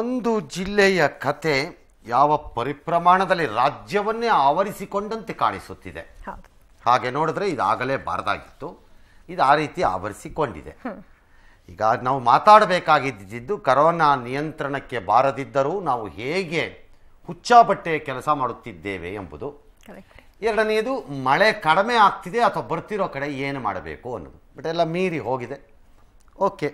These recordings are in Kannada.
ಒಂದು ಜಿಲ್ಲೆಯ ಕತೆ ಯಾವ ಪರಿಪ್ರಮಾಣದಲ್ಲಿ ರಾಜ್ಯವನ್ನೇ ಆವರಿಸಿಕೊಂಡಂತೆ ಕಾಣಿಸುತ್ತಿದೆ ಹಾಗೆ ನೋಡಿದ್ರೆ ಇದಾಗಲೇ ಬಾರದಾಗಿತ್ತು ಇದು ಆ ರೀತಿ ಆವರಿಸಿಕೊಂಡಿದೆ ಈಗ ನಾವು ಮಾತಾಡಬೇಕಾಗಿದ್ದು ಕರೋನಾ ನಿಯಂತ್ರಣಕ್ಕೆ ಬಾರದಿದ್ದರೂ ನಾವು ಹೇಗೆ ಬಟ್ಟೆಯ ಕೆಲಸ ಮಾಡುತ್ತಿದ್ದೇವೆ ಎಂಬುದು ಎರಡನೆಯದು ಮಳೆ ಕಡಿಮೆ ಆಗ್ತಿದೆ ಅಥವಾ ಬರ್ತಿರೋ ಕಡೆ ಏನು ಮಾಡಬೇಕು ಅನ್ನೋದು ಬಟ್ ಎಲ್ಲ ಮೀರಿ ಹೋಗಿದೆ ಓಕೆ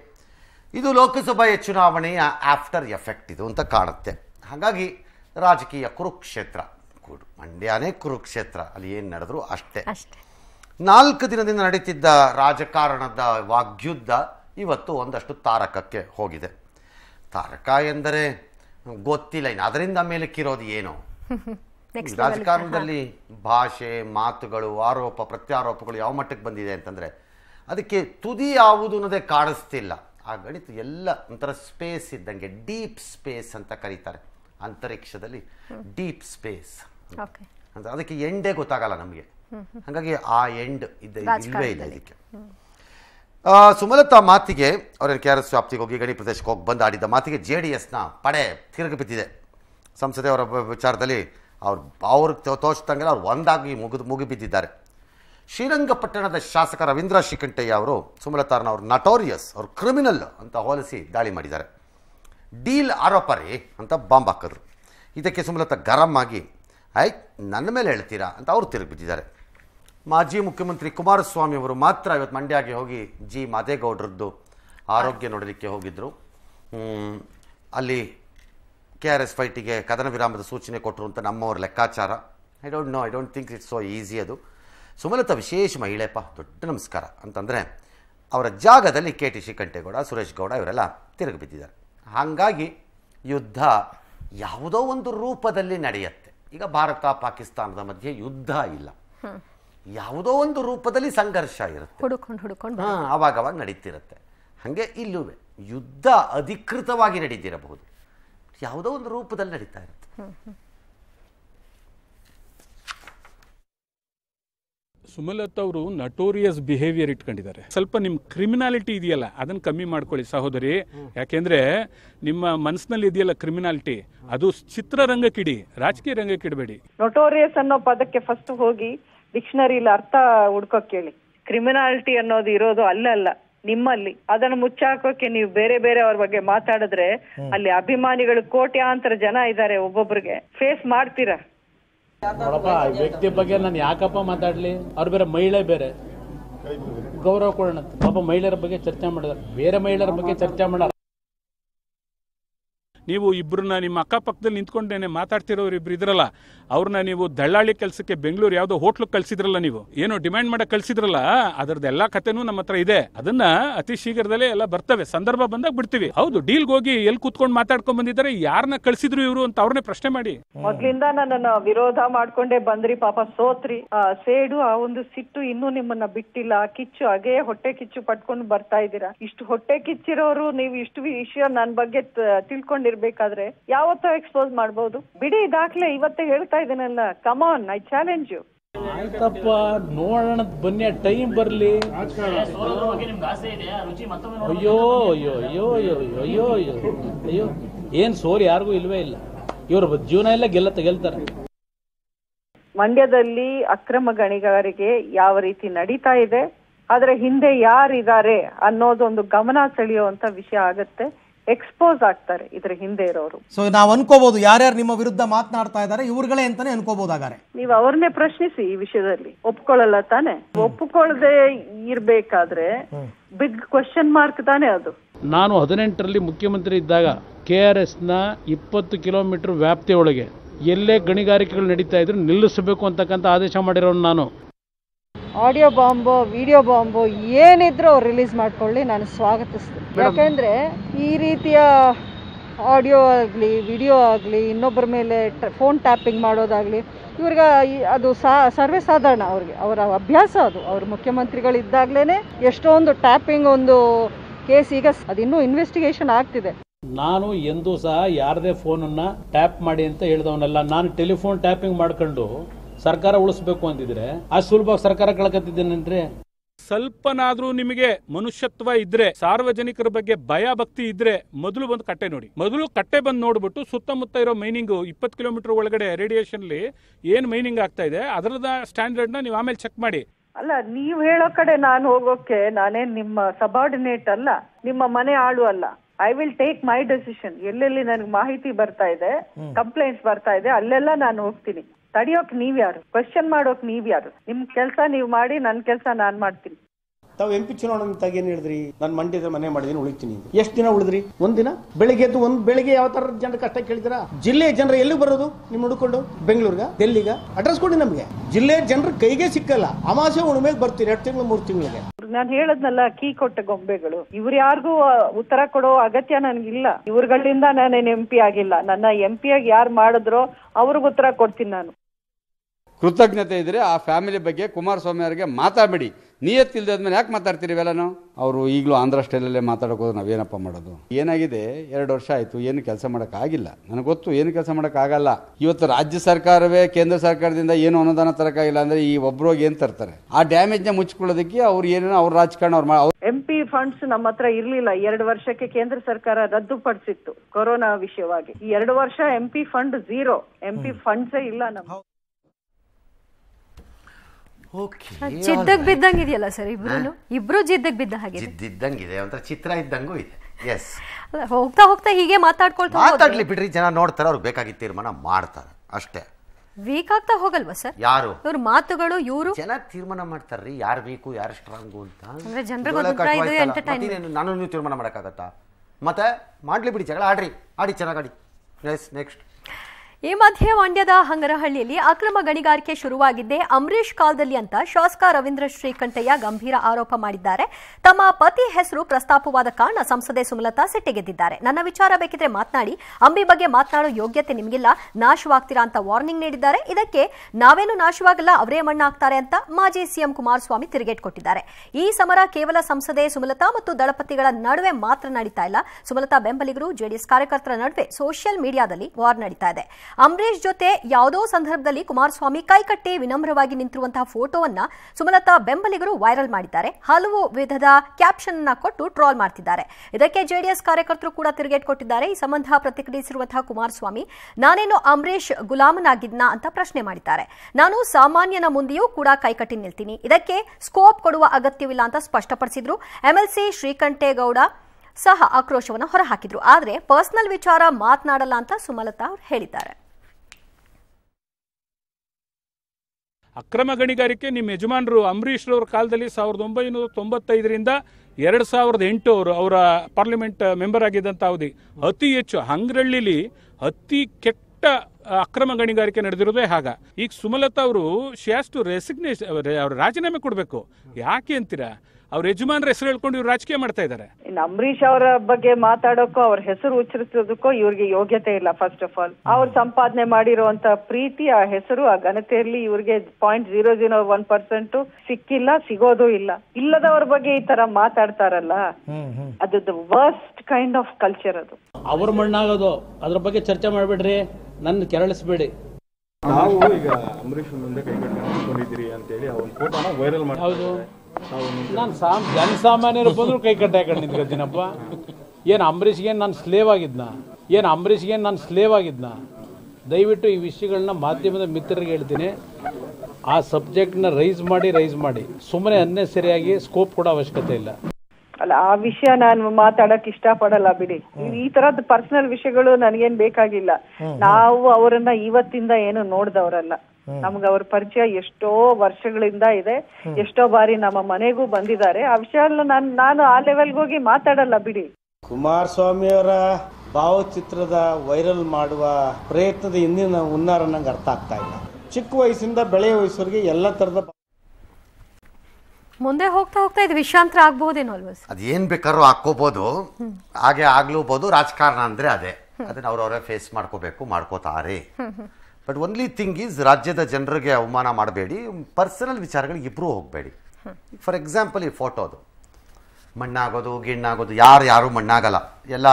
ಇದು ಲೋಕಸಭೆಯ ಚುನಾವಣೆಯ ಆಫ್ಟರ್ ಎಫೆಕ್ಟ್ ಇದು ಅಂತ ಕಾಣುತ್ತೆ ಹಾಗಾಗಿ ರಾಜಕೀಯ ಕುರುಕ್ಷೇತ್ರ ಕೂಡು ಮಂಡ್ಯನೇ ಕುರುಕ್ಷೇತ್ರ ಅಲ್ಲಿ ಏನು ನಡೆದ್ರು ಅಷ್ಟೇ ನಾಲ್ಕು ದಿನದಿಂದ ನಡೀತಿದ್ದ ರಾಜಕಾರಣದ ವಾಗ್ಯುದ್ಧ ಇವತ್ತು ಒಂದಷ್ಟು ತಾರಕಕ್ಕೆ ಹೋಗಿದೆ ತಾರಕ ಎಂದರೆ ಗೊತ್ತಿಲ್ಲ ಇನ್ನು ಅದರಿಂದ ಮೇಲಕ್ಕಿರೋದು ಏನು ರಾಜಕಾರಣದಲ್ಲಿ ಭಾಷೆ ಮಾತುಗಳು ಆರೋಪ ಪ್ರತ್ಯಾರೋಪಗಳು ಯಾವ ಮಟ್ಟಕ್ಕೆ ಬಂದಿದೆ ಅಂತಂದರೆ ಅದಕ್ಕೆ ತುದಿ ಯಾವುದು ಅನ್ನೋದೇ ಕಾಣಿಸ್ತಿಲ್ಲ ಆ ಗಣಿತ ಎಲ್ಲ ಒಂಥರ ಸ್ಪೇಸ್ ಇದ್ದಂಗೆ ಡೀಪ್ ಸ್ಪೇಸ್ ಅಂತ ಕರೀತಾರೆ ಅಂತರಿಕ್ಷದಲ್ಲಿ ಡೀಪ್ ಸ್ಪೇಸ್ ಅಂತ ಅದಕ್ಕೆ ಎಂಡೇ ಗೊತ್ತಾಗಲ್ಲ ನಮಗೆ ಹಾಗಾಗಿ ಆ ಎಂಡ್ ಇದ್ದ ಇದೆ ಅದಕ್ಕೆ ಇದಕ್ಕೆ ಸುಮಲತಾ ಮಾತಿಗೆ ಅವರ ಕೆ ಆರ್ ಎಸ್ ವ್ಯಾಪ್ತಿಗೆ ಹೋಗಿ ಗಣಿ ಪ್ರದೇಶಕ್ಕೆ ಹೋಗಿ ಬಂದು ಆಡಿದ್ದ ಮಾತಿಗೆ ಜೆ ಡಿ ಎಸ್ನ ಪಡೆ ತಿರುಗಿ ಬಿದ್ದಿದೆ ಸಂಸದೆ ಅವರ ವಿಚಾರದಲ್ಲಿ ಅವ್ರು ಅವ್ರಿಗೆ ತೋಚ್ದಂಗೆಲ್ಲ ಅವ್ರು ಒಂದಾಗಿ ಮುಗಿದು ಮುಗಿಬಿದ್ದಿದ್ದಾರೆ ಶ್ರೀರಂಗಪಟ್ಟಣದ ಶಾಸಕ ರವೀಂದ್ರ ಶ್ರೀಕಂಠಯ್ಯ ಅವರು ಸುಮಲತಾರನ ಅವರು ನಟೋರಿಯಸ್ ಅವರು ಕ್ರಿಮಿನಲ್ ಅಂತ ಹೋಲಿಸಿ ದಾಳಿ ಮಾಡಿದ್ದಾರೆ ಡೀಲ್ ರೀ ಅಂತ ಬಾಂಬ್ ಹಾಕಿದ್ರು ಇದಕ್ಕೆ ಸುಮಲತಾ ಗರಂ ಆಗಿ ಆಯ್ ನನ್ನ ಮೇಲೆ ಹೇಳ್ತೀರಾ ಅಂತ ಅವರು ತಿರುಗಿ ಬಿದ್ದಿದ್ದಾರೆ ಮಾಜಿ ಮುಖ್ಯಮಂತ್ರಿ ಕುಮಾರಸ್ವಾಮಿ ಅವರು ಮಾತ್ರ ಇವತ್ತು ಮಂಡ್ಯಗೆ ಹೋಗಿ ಜಿ ಮಾದೇಗೌಡರದ್ದು ಆರೋಗ್ಯ ನೋಡಲಿಕ್ಕೆ ಹೋಗಿದ್ದರು ಅಲ್ಲಿ ಕೆ ಆರ್ ಎಸ್ ಫೈಟಿಗೆ ಕದನ ವಿರಾಮದ ಸೂಚನೆ ಕೊಟ್ಟರು ಅಂತ ನಮ್ಮವ್ರ ಲೆಕ್ಕಾಚಾರ I don't know I don't think it's so easy ಅದು ಸುಮಲತಾ ವಿಶೇಷ ಮಹಿಳೆಪ್ಪ ದೊಡ್ಡ ನಮಸ್ಕಾರ ಅಂತಂದರೆ ಅವರ ಜಾಗದಲ್ಲಿ ಕೆ ಟಿ ಶ್ರೀಕಂಠೇಗೌಡ ಸುರೇಶ್ ಗೌಡ ಇವರೆಲ್ಲ ತಿರುಗಿ ಬಿದ್ದಿದ್ದಾರೆ ಹಾಗಾಗಿ ಯುದ್ಧ ಯಾವುದೋ ಒಂದು ರೂಪದಲ್ಲಿ ನಡೆಯುತ್ತೆ ಈಗ ಭಾರತ ಪಾಕಿಸ್ತಾನದ ಮಧ್ಯೆ ಯುದ್ಧ ಇಲ್ಲ ಯಾವುದೋ ಒಂದು ರೂಪದಲ್ಲಿ ಸಂಘರ್ಷ ಇರುತ್ತೆ ಹುಡುಕೊಂಡು ಹುಡುಕೊಂಡು ಹಾಂ ಅವಾಗ ನಡೀತಿರುತ್ತೆ ಹಾಗೆ ಇಲ್ಲೂ ಯುದ್ಧ ಅಧಿಕೃತವಾಗಿ ನಡೀತಿರಬಹುದು ಯಾವುದೋ ಒಂದು ರೂಪದಲ್ಲಿ ನಡೀತಾ ಇರುತ್ತೆ ಸುಮಲತ್ ಅವರು ನಟೋರಿಯಸ್ ಬಿಹೇವಿಯರ್ ಇಟ್ಕೊಂಡಿದ್ದಾರೆ ಸ್ವಲ್ಪ ನಿಮ್ ಕ್ರಿಮಿನಾಲಿಟಿ ಇದೆಯಲ್ಲ ಅದನ್ನ ಕಮ್ಮಿ ಮಾಡ್ಕೊಳ್ಳಿ ಸಹೋದರಿ ಯಾಕೆಂದ್ರೆ ನಿಮ್ಮ ಮನಸ್ಸಿನಲ್ಲಿ ಇದೆಯಲ್ಲ ಕ್ರಿಮಿನಾಲಿಟಿ ಅದು ಚಿತ್ರರಂಗಕ್ಕಿಡಿ ರಾಜಕೀಯ ರಂಗಕ್ಕಿಡಬೇಡಿ ನೊಟೋರಿಯಸ್ ಅನ್ನೋ ಪದಕ್ಕೆ ಫಸ್ಟ್ ಹೋಗಿ ಡಿಕ್ಷನರಿಲಿ ಅರ್ಥ ಹುಡ್ಕೋಕ್ ಕೇಳಿ ಕ್ರಿಮಿನಾಲಿಟಿ ಅನ್ನೋದು ಇರೋದು ಅಲ್ಲ ನಿಮ್ಮಲ್ಲಿ ಅದನ್ನು ಮುಚ್ಚಾಕೋಕೆ ನೀವು ಬೇರೆ ಬೇರೆ ಅವ್ರ ಬಗ್ಗೆ ಮಾತಾಡಿದ್ರೆ ಅಲ್ಲಿ ಅಭಿಮಾನಿಗಳು ಕೋಟ್ಯಾಂತರ ಜನ ಇದ್ದಾರೆ ಒಬ್ಬೊಬ್ರಿಗೆ ಫೇಸ್ ಮಾಡ್ತೀರಾ ನೋಡಪ್ಪ ವ್ಯಕ್ತಿ ಬಗ್ಗೆ ನಾನು ಯಾಕಪ್ಪ ಮಾತಾಡ್ಲಿ ಅವ್ರ ಬೇರೆ ಮಹಿಳೆ ಬೇರೆ ಗೌರವ ಕೊಡೋಣ ಪಾಪ ಮಹಿಳೆಯರ ಬಗ್ಗೆ ಚರ್ಚೆ ಮಾಡಿದಾರೆ ಬೇರೆ ಮಹಿಳೆಯರ ಬಗ್ಗೆ ಚರ್ಚೆ ಮಾಡಲ್ಲ ನೀವು ಇಬ್ಬರನ್ನ ನಿಮ್ಮ ಅಕ್ಕಪಕ್ಕದಲ್ಲಿ ನಿಂತ್ಕೊಂಡೇನೆ ಮಾತಾಡ್ತಿರೋರು ಇಬ್ಬರು ಇದ್ರಲ್ಲ ಅವ್ರನ್ನ ನೀವು ದಳ್ಳಾಳಿ ಕೆಲಸಕ್ಕೆ ಬೆಂಗಳೂರು ಯಾವುದೋ ಹೋಟ್ಲ್ ಕಳಿಸಿದ್ರಲ್ಲ ನೀವು ಏನು ಡಿಮ್ಯಾಂಡ್ ಮಾಡಕ್ಕೆ ಕಳಿಸಿದ್ರಲ್ಲ ಅದರದ್ದು ಎಲ್ಲ ಕಥೆನೂ ನಮ್ಮ ಹತ್ರ ಇದೆ ಅದನ್ನ ಅತಿ ಶೀಘ್ರದಲ್ಲೇ ಎಲ್ಲ ಬರ್ತವೆ ಸಂದರ್ಭ ಬಂದಾಗ ಬಿಡ್ತೀವಿ ಹೌದು ಡೀಲ್ ಹೋಗಿ ಎಲ್ಲಿ ಕೂತ್ಕೊಂಡು ಮಾತಾಡ್ಕೊಂಡ್ ಬಂದಿದ್ದಾರೆ ಯಾರನ್ನ ಕಳಿಸಿದ್ರು ಇವರು ಅಂತ ಅವ್ರನ್ನೇ ಪ್ರಶ್ನೆ ಮಾಡಿ ಮೊದ್ಲಿಂದ ನನ್ನ ವಿರೋಧ ಮಾಡ್ಕೊಂಡೇ ಬಂದ್ರಿ ಪಾಪ ಸೋತ್ರಿ ಸೇಡು ಆ ಒಂದು ಸಿಟ್ಟು ಇನ್ನೂ ನಿಮ್ಮನ್ನ ಬಿಟ್ಟಿಲ್ಲ ಕಿಚ್ಚು ಹಾಗೆ ಹೊಟ್ಟೆ ಕಿಚ್ಚು ಪಟ್ಕೊಂಡು ಬರ್ತಾ ಇದ್ದೀರಾ ಇಷ್ಟು ಹೊಟ್ಟೆ ಕಿಚ್ಚಿರೋರು ನೀವು ಇಷ್ಟು ವಿಷಯ ನನ್ ಬಗ್ಗೆ ತಿಳ್ಕೊಂಡಿರ್ಬೇಕು ಆಗ್ಬೇಕಾದ್ರೆ ಯಾವತ್ತೋ ಎಕ್ಸ್ಪೋಸ್ ಮಾಡಬಹುದು ಬಿಡಿ ದಾಖಲೆ ಇವತ್ತೇ ಹೇಳ್ತಾ ಇದ್ದೀನಲ್ಲ ಕಮಾನ್ ಐ ಚಾಲೆಂಜ್ ಯು ಆಯ್ತಪ್ಪ ನೋಡೋಣ ಬನ್ನಿ ಟೈಮ್ ಬರ್ಲಿ ಅಯ್ಯೋ ಅಯ್ಯೋ ಅಯ್ಯೋ ಅಯ್ಯೋ ಅಯ್ಯೋ ಅಯ್ಯೋ ಅಯ್ಯೋ ಏನ್ ಸೋಲು ಯಾರಿಗೂ ಇಲ್ವೇ ಇಲ್ಲ ಇವ್ರ ಜೀವನ ಎಲ್ಲ ಗೆಲ್ಲತ್ತ ಗೆಲ್ತಾರೆ ಮಂಡ್ಯದಲ್ಲಿ ಅಕ್ರಮ ಗಣಿಗಾರಿಕೆ ಯಾವ ರೀತಿ ನಡೀತಾ ಇದೆ ಆದ್ರೆ ಹಿಂದೆ ಯಾರಿದ್ದಾರೆ ಅನ್ನೋದೊಂದು ಗಮನ ಸೆಳೆಯುವಂತ ವಿಷಯ ಆಗತ್ತೆ ಎಕ್ಸ್ಪೋಸ್ ಆಗ್ತಾರೆ ಇದ್ರ ಹಿಂದೆ ಇರೋರು ಸೊ ನಾವು ಅನ್ಕೋಬಹುದು ಯಾರ್ಯಾರು ನಿಮ್ಮ ವಿರುದ್ಧ ಮಾತನಾಡ್ತಾ ಇದ್ದಾರೆ ಇವ್ರುಗಳೇ ಅಂತಾನೆ ಅನ್ಕೋಬಹುದು ನೀವ್ ಅವ್ರನ್ನೇ ಪ್ರಶ್ನಿಸಿ ಈ ವಿಷಯದಲ್ಲಿ ಒಪ್ಕೊಳ್ಳಲ್ಲ ತಾನೆ ಒಪ್ಪಿಕೊಳ್ಳದೆ ಇರ್ಬೇಕಾದ್ರೆ ಬಿಗ್ ಕ್ವಶನ್ ಮಾರ್ಕ್ ತಾನೆ ಅದು ನಾನು ಹದಿನೆಂಟರಲ್ಲಿ ಮುಖ್ಯಮಂತ್ರಿ ಇದ್ದಾಗ ಕೆ ಆರ್ ಎಸ್ ನ ಇಪ್ಪತ್ತು ಕಿಲೋಮೀಟರ್ ವ್ಯಾಪ್ತಿಯೊಳಗೆ ಎಲ್ಲೇ ಗಣಿಗಾರಿಕೆಗಳು ನಡೀತಾ ಇದ್ರು ನಿಲ್ಲಿಸಬೇಕು ಅಂತಕ್ಕಂಥ ಆದೇಶ ಮಾಡಿರೋನು ನಾನು ಆಡಿಯೋ ಬಾಂಬು ವಿಡಿಯೋ ಬಾಂಬು ಏನಿದ್ರು ಅವ್ರು ರಿಲೀಸ್ ಮಾಡ್ಕೊಳ್ಳಿ ನಾನು ಸ್ವಾಗತಿಸ್ತೀನಿ ಯಾಕೆಂದ್ರೆ ಈ ರೀತಿಯ ಆಡಿಯೋ ಆಗಲಿ ವಿಡಿಯೋ ಆಗಲಿ ಇನ್ನೊಬ್ಬರ ಮೇಲೆ ಫೋನ್ ಟ್ಯಾಪಿಂಗ್ ಮಾಡೋದಾಗಲಿ ಇವ್ರಿಗೆ ಅದು ಸರ್ವೇ ಸಾಧಾರಣ ಅವ್ರಿಗೆ ಅವರ ಅಭ್ಯಾಸ ಅದು ಅವ್ರ ಮುಖ್ಯಮಂತ್ರಿಗಳಿದ್ದಾಗಲೇ ಎಷ್ಟೊಂದು ಟ್ಯಾಪಿಂಗ್ ಒಂದು ಕೇಸ್ ಈಗ ಅದಿನ್ನೂ ಇನ್ವೆಸ್ಟಿಗೇಷನ್ ಆಗ್ತಿದೆ ನಾನು ಎಂದೂ ಸಹ ಯಾರದೇ ಫೋನನ್ನು ಟ್ಯಾಪ್ ಮಾಡಿ ಅಂತ ಹೇಳಿದವನಲ್ಲ ನಾನು ಟೆಲಿಫೋನ್ ಟ್ಯಾಪಿಂಗ್ ಮಾಡ್ಕೊಂಡು ಸರ್ಕಾರ ಉಳಿಸಬೇಕು ಅಂತಿದ್ರೆ ಆ ಸುಲಭ ಸರ್ಕಾರ ಕಳ್ಕತ್ತಿದ್ದೇನೆ ಸ್ವಲ್ಪನಾದ್ರೂ ನಿಮಗೆ ಮನುಷ್ಯತ್ವ ಇದ್ರೆ ಸಾರ್ವಜನಿಕರ ಬಗ್ಗೆ ಭಯ ಭಕ್ತಿ ಇದ್ರೆ ಮೊದಲು ಬಂದು ಕಟ್ಟೆ ನೋಡಿ ಮೊದಲು ಕಟ್ಟೆ ಬಂದು ನೋಡ್ಬಿಟ್ಟು ಸುತ್ತಮುತ್ತ ಇರೋ ಮೈನಿಂಗ್ ಇಪ್ಪತ್ತು ಕಿಲೋಮೀಟರ್ ಒಳಗಡೆ ಅಲ್ಲಿ ಏನ್ ಮೈನಿಂಗ್ ಆಗ್ತಾ ಇದೆ ಸ್ಟ್ಯಾಂಡರ್ಡ್ ನ ನೀವು ಆಮೇಲೆ ಚೆಕ್ ಮಾಡಿ ಅಲ್ಲ ನೀವು ಹೇಳೋ ಕಡೆ ನಾನು ಹೋಗೋಕೆ ನಾನೇ ನಿಮ್ಮ ಸಬಾರ್ಡಿನೇಟ್ ಅಲ್ಲ ನಿಮ್ಮ ಮನೆ ಆಳು ಅಲ್ಲ I will take my decision ಎಲ್ಲೆಲ್ಲಿ ನನಗೆ ಮಾಹಿತಿ ಬರ್ತಾ ಇದೆ ಕಂಪ್ಲೇಂಟ್ಸ್ ಬರ್ತಾ ಇದೆ ಅಲ್ಲೆಲ್ಲ ನಾನು ಹೋಗ್ತೀನಿ ತಡಿಯೋಕ್ ಯಾರು ಕ್ವಶನ್ ಮಾಡೋಕ್ ಯಾರು ನಿಮ್ ಕೆಲಸ ನೀವ್ ಮಾಡಿ ನನ್ ಕೆಲಸ ನಾನ್ ಮಾಡ್ತೀನಿ ತಾವು ಎಂಪಿ ಚುನಾವಣೆ ತಾಗ ಏನ್ ಹೇಳಿದ್ರಿ ನಾನು ಮಂಡ್ಯದ ಮನೆ ಮಾಡಿದೀನಿ ಉಳಿತೀನಿ ಎಷ್ಟು ದಿನ ಉಳಿದ್ರಿ ಒಂದಿನ ಬೆಳಿಗ್ಗೆ ಎದ್ದು ಒಂದ್ ಬೆಳಿಗ್ಗೆ ಯಾವ ತರ ಜನರ ಕಷ್ಟ ಕೇಳಿದಿರಾ ಜಿಲ್ಲೆಯ ಜನರ ಎಲ್ಲಿ ಬರೋದು ನಿಮ್ ಹುಡುಕೊಂಡು ಬೆಂಗಳೂರ್ಗ ಡೆಲ್ಲಿಗ ಅಡ್ರೆಸ್ ಕೊಡಿ ನಮ್ಗೆ ಜಿಲ್ಲೆಯ ಜನರ ಕೈಗೆ ಸಿಕ್ಕಲ್ಲ ಅಮಾಸೆ ಉಣ್ಮೇಲೆ ಬರ್ತೀರಿ ಎರಡು ತಿಂಗಳು ಮೂರು ತಿಂಗಳಿಗೆ ನಾನು ಹೇಳದ್ನಲ್ಲ ಕೀ ಕೊಟ್ಟ ಗೊಂಬೆಗಳು ಇವ್ರ ಯಾರಿಗೂ ಉತ್ತರ ಕೊಡೋ ಅಗತ್ಯ ನನಗಿಲ್ಲ ಇವ್ರಗಳಿಂದ ನಾನೇನು ಎಂ ಪಿ ಆಗಿಲ್ಲ ನನ್ನ ಎಂ ಪಿ ಆಗಿ ಯಾರು ಮಾಡಿದ್ರೋ ಅವ್ರಿಗೆ ಉತ್ತರ ಕೊಡ್ತೀನಿ ನಾನು ಕೃತಜ್ಞತೆ ಇದ್ದರೆ ಆ ಫ್ಯಾಮಿಲಿ ಬಗ್ಗೆ ಕುಮಾರಸ್ವಾಮಿ ಅವರಿಗೆ ಮಾತಾಡಬೇಡಿ ನಿಯತ್ತಿಲ್ದಾದ್ಮೇಲೆ ಯಾಕೆ ಮಾತಾಡ್ತೀರಿ ಇವೆಲ್ಲನೂ ಅವರು ಈಗಲೂ ಆಂಧ್ರ ಸ್ಟೈಲಲ್ಲೇ ಮಾತಾಡೋಕೋದು ಏನಪ್ಪ ಮಾಡೋದು ಏನಾಗಿದೆ ಎರಡು ವರ್ಷ ಆಯಿತು ಏನು ಕೆಲಸ ಮಾಡೋಕ್ಕಾಗಿಲ್ಲ ನನಗೆ ಗೊತ್ತು ಏನು ಕೆಲಸ ಮಾಡೋಕ್ಕಾಗಲ್ಲ ಇವತ್ತು ರಾಜ್ಯ ಸರ್ಕಾರವೇ ಕೇಂದ್ರ ಸರ್ಕಾರದಿಂದ ಏನು ಅನುದಾನ ತರಕಾಗಿಲ್ಲ ಅಂದರೆ ಈ ಒಬ್ರೋಗಿ ಏನು ತರ್ತಾರೆ ಆ ಡ್ಯಾಮೇಜ್ನ ಮುಚ್ಕೊಳ್ಳೋದಕ್ಕೆ ಅವ್ರು ಏನೇನೋ ಅವ್ರ ರಾಜಕಾರಣ ಅವ್ರು ಪಿ ಫಂಡ್ಸ್ ನಮ್ಮ ಹತ್ರ ಇರಲಿಲ್ಲ ಎರಡು ವರ್ಷಕ್ಕೆ ಕೇಂದ್ರ ಸರ್ಕಾರ ರದ್ದುಪಡಿಸಿತ್ತು ಕೊರೋನಾ ವಿಷಯವಾಗಿ ಈ ಎರಡು ವರ್ಷ ಪಿ ಫಂಡ್ ಝೀರೋ ಪಿ ಫಂಡ್ಸೇ ಇಲ್ಲ ನಮ್ಮ ಜಿದ್ದಗ್ ಬಿದ್ದಂಗೆ ಇದೆಯಲ್ಲ ಸರ್ ಇಬ್ರು ಇಬ್ರು ಜಿದ್ದಕ್ ಬಿದ್ದ ಹಾಗೆ ಜಿದ್ದಿದ್ದಂಗಿದೆ ಒಂಥರ ಚಿತ್ರ ಇದ್ದಂಗೂ ಇದೆ ಎಸ್ ಹೋಗ್ತಾ ಹೋಗ್ತಾ ಹೀಗೆ ಮಾತಾಡ್ಕೊಳ್ತಾ ಮಾತಾಡ್ಲಿ ಬಿಡ್ರಿ ಜನ ನೋಡ್ತಾರೆ ಅವ್ರು ಬೇಕಾಗಿ ತೀರ್ಮಾನ ಮಾಡ್ತಾರೆ ಅಷ್ಟೇ ವೀಕ್ ಆಗ್ತಾ ಹೋಗಲ್ವಾ ಸರ್ ಯಾರು ಇವ್ರ ಮಾತುಗಳು ಇವರು ಜನ ತೀರ್ಮಾನ ಮಾಡ್ತಾರ್ರಿ ಯಾರು ವೀಕು ಯಾರು ಸ್ಟ್ರಾಂಗು ಅಂತ ಅಂದ್ರೆ ಜನರಿಗೆ ನಾನು ನೀವು ತೀರ್ಮಾನ ಮಾಡಕ್ಕಾಗತ್ತಾ ಮತ್ತೆ ಮಾಡ್ಲಿ ಬಿಡಿ ಜಗಳ ಆಡ್ರಿ ಆಡಿ ಚೆನ್ನಾಗಿ ಆಡಿ ಎಸ್ ನೆಕ್ಸ್ಟ್ ಈ ಮಧ್ಯೆ ಮಂಡ್ಯದ ಹಂಗರಹಳ್ಳಿಯಲ್ಲಿ ಅಕ್ರಮ ಗಣಿಗಾರಿಕೆ ಶುರುವಾಗಿದ್ದೇ ಅಂಬರೀಷ್ ಕಾಲದಲ್ಲಿ ಅಂತ ಶಾಸಕ ರವೀಂದ್ರ ಶ್ರೀಕಂಠಯ್ಯ ಗಂಭೀರ ಆರೋಪ ಮಾಡಿದ್ದಾರೆ ತಮ್ಮ ಪತಿ ಹೆಸರು ಪ್ರಸ್ತಾಪವಾದ ಕಾರಣ ಸಂಸದೆ ಸುಮಲತಾ ಸಿಟ್ಟಿಗೆದ್ದಿದ್ದಾರೆ ನನ್ನ ವಿಚಾರ ಬೇಕಿದ್ರೆ ಮಾತನಾಡಿ ಅಂಬಿ ಬಗ್ಗೆ ಮಾತನಾಡೋ ಯೋಗ್ಯತೆ ನಿಮಗಿಲ್ಲ ನಾಶವಾಗ್ತೀರಾ ಅಂತ ವಾರ್ನಿಂಗ್ ನೀಡಿದ್ದಾರೆ ಇದಕ್ಕೆ ನಾವೇನು ನಾಶವಾಗಲ್ಲ ಅವರೇ ಮಣ್ಣಾಗ್ತಾರೆ ಅಂತ ಮಾಜಿ ಸಿಎಂ ಕುಮಾರಸ್ವಾಮಿ ತಿರುಗೇಟ್ ಕೊಟ್ಟಿದ್ದಾರೆ ಈ ಸಮರ ಕೇವಲ ಸಂಸದೆ ಸುಮಲತಾ ಮತ್ತು ದಳಪತಿಗಳ ನಡುವೆ ಮಾತ್ರ ನಡೀತಾ ಇಲ್ಲ ಸುಮಲತಾ ಬೆಂಬಲಿಗರು ಜೆಡಿಎಸ್ ಕಾರ್ಯಕರ್ತರ ನಡುವೆ ಸೋಷಿಯಲ್ ಮೀಡಿಯಾದಲ್ಲಿ ವಾರ್ ನಡೀತಾ ಇದೆ ಅಂಬರೀಶ್ ಜೊತೆ ಯಾವುದೋ ಸಂದರ್ಭದಲ್ಲಿ ಕುಮಾರಸ್ವಾಮಿ ಕೈಕಟ್ಟಿ ವಿನಮ್ರವಾಗಿ ನಿಂತಿರುವಂತಹ ಫೋಟೋವನ್ನ ಸುಮಲತಾ ಬೆಂಬಲಿಗರು ವೈರಲ್ ಮಾಡಿದ್ದಾರೆ ಹಲವು ವಿಧದ ಕ್ಯಾಪ್ಷನ್ ಅನ್ನ ಕೊಟ್ಟು ಟ್ರೋಲ್ ಮಾಡ್ತಿದ್ದಾರೆ ಇದಕ್ಕೆ ಜೆಡಿಎಸ್ ಕಾರ್ಯಕರ್ತರು ಕೂಡ ತಿರುಗೇಟ್ ಕೊಟ್ಟಿದ್ದಾರೆ ಈ ಸಂಬಂಧ ಪ್ರತಿಕ್ರಿಯಿಸಿರುವಂತಹ ಕುಮಾರಸ್ವಾಮಿ ನಾನೇನು ಅಂಬರೀಷ್ ಗುಲಾಮನಾಗಿದ್ನಾ ಅಂತ ಪ್ರಶ್ನೆ ಮಾಡಿದ್ದಾರೆ ನಾನು ಸಾಮಾನ್ಯನ ಮುಂದೆಯೂ ಕೂಡ ಕೈಕಟ್ಟಿ ನಿಲ್ತೀನಿ ಇದಕ್ಕೆ ಸ್ಕೋಪ್ ಕೊಡುವ ಅಗತ್ಯವಿಲ್ಲ ಅಂತ ಸ್ಪಷ್ಟಪಡಿಸಿದ್ರು ಎಂಎಲ್ಸಿ ಶ್ರೀಕಂಠೇಗೌಡ ಸಹ ಆಕ್ರೋಶವನ್ನು ಹೊರಹಾಕಿದ್ರು ಆದರೆ ಪರ್ಸನಲ್ ವಿಚಾರ ಮಾತನಾಡಲ್ಲ ಅಂತ ಸುಮಲತಾ ಅವರು ಹೇಳಿದ್ದಾರೆ ಅಕ್ರಮ ಗಣಿಗಾರಿಕೆ ನಿಮ್ಮ ಯಜಮಾನರು ಅಂಬರೀಷ್ರವ್ರ ಕಾಲದಲ್ಲಿ ಸಾವಿರದ ಒಂಬೈನೂರ ತೊಂಬತ್ತೈದರಿಂದ ಎರಡು ಸಾವಿರದ ಎಂಟು ಅವರು ಅವರ ಪಾರ್ಲಿಮೆಂಟ್ ಮೆಂಬರ್ ಆಗಿದ್ದಂಥ ಅವಧಿ ಅತಿ ಹೆಚ್ಚು ಹಂಗ್ರಳ್ಳಿಲಿ ಅತಿ ಕೆಟ್ಟ ಅಕ್ರಮ ಗಣಿಗಾರಿಕೆ ನಡೆದಿರೋದೇ ಹಾಗ ಈಗ ಸುಮಲತಾ ಅವರು ಶಿ ಹ್ಯಾಸ್ ಟು ರೆಸಿಗ್ನೇಷನ್ ರಾಜೀನಾಮೆ ಕೊಡಬೇಕು ಯಾಕೆ ಅಂತೀರಾ ಅವ್ರ ಯಜಮಾನ್ರ ಹೆಸರು ಹೇಳ್ಕೊಂಡು ಇವ್ರು ರಾಜಕೀಯ ಮಾಡ್ತಾ ಇದ್ದಾರೆ ಇನ್ನು ಅಂಬರೀಶ್ ಅವರ ಬಗ್ಗೆ ಮಾತಾಡೋಕೋ ಅವ್ರ ಹೆಸರು ಉಚ್ಚರಿಸೋದಕ್ಕೋ ಇವ್ರಿಗೆ ಯೋಗ್ಯತೆ ಇಲ್ಲ ಫಸ್ಟ್ ಆಫ್ ಆಲ್ ಅವ್ರ ಸಂಪಾದನೆ ಮಾಡಿರುವಂತ ಪ್ರೀತಿ ಆ ಹೆಸರು ಆ ಘನತೆಯಲ್ಲಿ ಇವ್ರಿಗೆ point zero zero one percent ಸಿಕ್ಕಿಲ್ಲ ಸಿಗೋದು ಇಲ್ಲ ಇಲ್ಲದವ್ರ ಬಗ್ಗೆ ಈ ತರ ಮಾತಾಡ್ತಾರಲ್ಲ ಅದು the worst kind of culture ಅದು ಅವ್ರ ಮಣ್ಣಾಗೋದು ಅದ್ರ ಬಗ್ಗೆ ಚರ್ಚೆ ಮಾಡ್ಬೇಡ್ರಿ ನನ್ನ ಕೆರಳಿಸ್ಬೇಡಿ ನಾವು ಈಗ ಅಂಬರೀಷ್ ಮುಂದೆ ಅಂತ ಹೇಳಿ ಅವ್ರ ಫೋಟೋನ ವೈರಲ್ ನಾನು ಸಾಮ್ ಜನಸಾಮಾನ್ಯರು ಬಂದ್ರು ಕೈ ಕಟ್ಟಾಕೊಂಡು ದಿನಪ್ಪ ಏನು ಅಂಬರೀಷ್ಗೆ ನಾನು ಸ್ಲೇವ್ ಆಗಿದ್ನ ಏನು ಅಂಬರೀಷ್ಗೆ ನಾನು ಸ್ಲೇವ್ ಆಗಿದ್ನ ದಯವಿಟ್ಟು ಈ ವಿಷಯಗಳನ್ನ ಮಾಧ್ಯಮದ ಮಿತ್ರರಿಗೆ ಹೇಳ್ತೀನಿ ಆ ಸಬ್ಜೆಕ್ಟ್ನ ರೈಸ್ ಮಾಡಿ ರೈಸ್ ಮಾಡಿ ಸುಮ್ಮನೆ ಅನ್ನೇ ಸರಿಯಾಗಿ ಸ್ಕೋಪ್ ಕೂಡ ಅವಶ್ಯಕತೆ ಇಲ್ಲ ಅಲ್ಲ ಆ ವಿಷಯ ನಾನು ಮಾತಾಡಕ್ ಪಡಲ್ಲ ಬಿಡಿ ಈ ತರದ್ ಪರ್ಸನಲ್ ವಿಷಯಗಳು ನನಗೇನ್ ಬೇಕಾಗಿಲ್ಲ ನಾವು ಅವರನ್ನ ಇವತ್ತಿಂದ ಏನು ನೋಡ್ದವರಲ್ಲ ನಮ್ಗೆ ಅವ್ರ ಪರಿಚಯ ಎಷ್ಟೋ ವರ್ಷಗಳಿಂದ ಇದೆ ಎಷ್ಟೋ ಬಾರಿ ನಮ್ಮ ಮನೆಗೂ ಬಂದಿದ್ದಾರೆ ಆ ವಿಷಯ ನಾನು ಆ ಲೆವೆಲ್ಗೆ ಹೋಗಿ ಮಾತಾಡಲ್ಲ ಬಿಡಿ ಅವರ ಭಾವಚಿತ್ರದ ವೈರಲ್ ಮಾಡುವ ಪ್ರಯತ್ನದ ಹಿಂದಿನ ಹುನ್ನಾರ ನಂಗೆ ಅರ್ಥ ಆಗ್ತಾ ಇಲ್ಲ ಚಿಕ್ಕ ವಯಸ್ಸಿಂದ ಬೆಳೆಯ ವಯಸ್ಸೋರಿಗೆ ಎಲ್ಲ ತರದ ಮುಂದೆ ಹೋಗ್ತಾ ಹೋಗ್ತಾ ಇದು ವಿಶ್ರಾಂತರ ಆಗ್ಬಹುದೇನೋ ಅಲ್ವಾ ಏನ್ ಬೇಕಾದ್ರೂ ಹಾಕೋಬಹುದು ಹಾಗೆ ಆಗ್ಲೂಬಹುದು ರಾಜಕಾರಣ ಅಂದ್ರೆ ಅದೇ ಅದನ್ನ ಅವ್ರವರೇ ಫೇಸ್ ಮಾಡ್ಕೋಬೇಕು ಮಾಡ್ಕೋತಾರೆ ಬಟ್ ಒನ್ಲಿ ಥಿಂಗ್ ಈಸ್ ರಾಜ್ಯದ ಜನರಿಗೆ ಅವಮಾನ ಮಾಡಬೇಡಿ ಪರ್ಸನಲ್ ವಿಚಾರಗಳಿಗೆ ಇಬ್ಬರೂ ಹೋಗಬೇಡಿ ಫಾರ್ ಎಕ್ಸಾಂಪಲ್ ಈ ಫೋಟೋದು ಮಣ್ಣಾಗೋದು ಗಿಣ್ಣಾಗೋದು ಯಾರು ಯಾರು ಮಣ್ಣಾಗಲ್ಲ ಎಲ್ಲ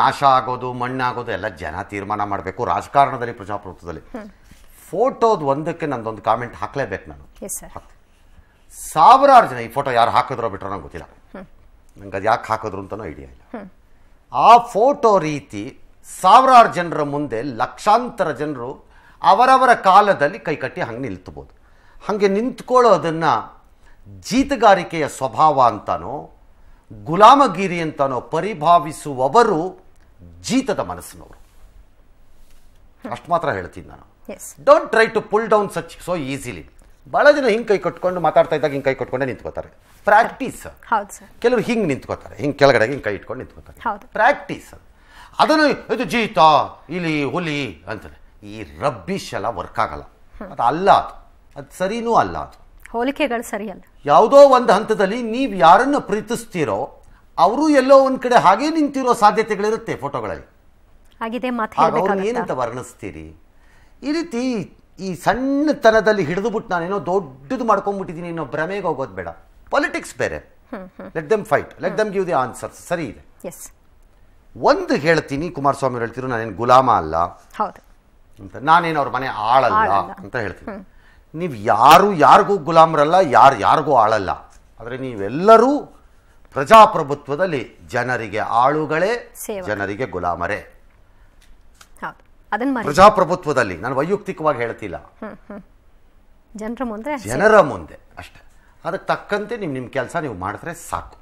ನಾಶ ಆಗೋದು ಮಣ್ಣಾಗೋದು ಎಲ್ಲ ಜನ ತೀರ್ಮಾನ ಮಾಡಬೇಕು ರಾಜಕಾರಣದಲ್ಲಿ ಪ್ರಜಾಪ್ರಭುತ್ವದಲ್ಲಿ ಫೋಟೋದು ಒಂದಕ್ಕೆ ನಂದೊಂದು ಕಾಮೆಂಟ್ ಹಾಕಲೇಬೇಕು ನಾನು ಸಾವಿರಾರು ಜನ ಈ ಫೋಟೋ ಯಾರು ಹಾಕಿದ್ರು ಬಿಟ್ಟರೋ ನಂಗೆ ಗೊತ್ತಿಲ್ಲ ನಂಗೆ ಅದು ಯಾಕೆ ಹಾಕಿದ್ರು ಅಂತಲೂ ಐಡಿಯಾ ಇಲ್ಲ ಆ ಫೋಟೋ ರೀತಿ ಸಾವಿರಾರು ಜನರ ಮುಂದೆ ಲಕ್ಷಾಂತರ ಜನರು ಅವರವರ ಕಾಲದಲ್ಲಿ ಕೈಕಟ್ಟಿ ಹಂಗೆ ನಿಲ್ತಬೋದು ಹಾಗೆ ನಿಂತ್ಕೊಳ್ಳೋದನ್ನು ಜೀತಗಾರಿಕೆಯ ಸ್ವಭಾವ ಅಂತಾನೋ ಗುಲಾಮಗಿರಿ ಅಂತಾನೋ ಪರಿಭಾವಿಸುವವರು ಜೀತದ ಮನಸ್ಸಿನವರು ಅಷ್ಟು ಮಾತ್ರ ಹೇಳ್ತೀನಿ ನಾನು don't try to pull down such so easily ಭಾಳ ದಿನ ಹಿಂಗೆ ಕೈ ಕಟ್ಕೊಂಡು ಮಾತಾಡ್ತಾ ಇದ್ದಾಗ ಹಿಂಗೆ ಕೈ ಕಟ್ಕೊಂಡೆ ನಿಂತ್ಕೋತಾರೆ ಪ್ರಾಕ್ಟೀಸ್ ಕೆಲವರು ಹಿಂಗೆ ನಿಂತ್ಕೋತಾರೆ ಹಿಂಗೆ ಕೆಳಗಡೆ ಹಿಂಗೆ ಕೈ ಇಟ್ಕೊಂಡು ನಿಂತ್ಕೋತಾರೆ ಪ್ರಾಕ್ಟೀಸ್ ಅದನ್ನು ಇದು ಜೀತ ಇಲಿ ಹುಲಿ ಅಂತಾರೆ ಈ ರಬ್ಬಿಷ್ ಎಲ್ಲ ವರ್ಕ್ ಆಗಲ್ಲ ಅದು ಅಲ್ಲ ಅದು ಅದು ಸರಿನೂ ಅಲ್ಲ ಅದು ಹೋಲಿಕೆಗಳು ಸರಿಯಲ್ಲ ಯಾವುದೋ ಒಂದು ಹಂತದಲ್ಲಿ ನೀವು ಯಾರನ್ನು ಪ್ರೀತಿಸ್ತೀರೋ ಅವರು ಎಲ್ಲೋ ಒಂದು ಕಡೆ ಹಾಗೆ ನಿಂತಿರೋ ಸಾಧ್ಯತೆಗಳಿರುತ್ತೆ ಫೋಟೋಗಳಲ್ಲಿ ಅವ್ರನ್ನ ಏನಂತ ವರ್ಣಿಸ್ತೀರಿ ಈ ರೀತಿ ಈ ಸಣ್ಣತನದಲ್ಲಿ ಹಿಡಿದುಬಿಟ್ಟು ನಾನೇನೋ ದೊಡ್ಡದು ಮಾಡ್ಕೊಂಡ್ಬಿಟ್ಟಿದ್ದೀನಿ ಅನ್ನೋ ಭ್ರಮೆಗೆ ಹೋಗೋದು ಬೇಡ ಪಾಲಿಟಿಕ್ಸ್ ಬೇರೆ let them fight let them give the answers ಸರಿ ಇದೆ ಒಂದು ಹೇಳ್ತೀನಿ ಕುಮಾರಸ್ವಾಮಿ ಹೇಳ್ತಿರು ನಾನೇನು ಗುಲಾಮ ಅಲ್ಲ ಅಂತ ನಾನೇನು ಅವ್ರ ಮನೆ ಆಳಲ್ಲ ಅಂತ ಹೇಳ್ತೀನಿ ನೀವು ಯಾರು ಯಾರಿಗೂ ಗುಲಾಮರಲ್ಲ ಯಾರು ಯಾರಿಗೂ ಆಳಲ್ಲ ಆದರೆ ನೀವೆಲ್ಲರೂ ಪ್ರಜಾಪ್ರಭುತ್ವದಲ್ಲಿ ಜನರಿಗೆ ಆಳುಗಳೇ ಜನರಿಗೆ ಗುಲಾಮರೇ ಪ್ರಜಾಪ್ರಭುತ್ವದಲ್ಲಿ ನಾನು ವೈಯಕ್ತಿಕವಾಗಿ ಹೇಳ್ತಿಲ್ಲ ಜನರ ಮುಂದೆ ಜನರ ಮುಂದೆ ಅಷ್ಟೇ ಅದಕ್ಕೆ ತಕ್ಕಂತೆ ನಿಮ್ಮ ನಿಮ್ಮ ಕೆಲಸ ನೀವು ಮಾಡಿದ್ರೆ ಸಾಕು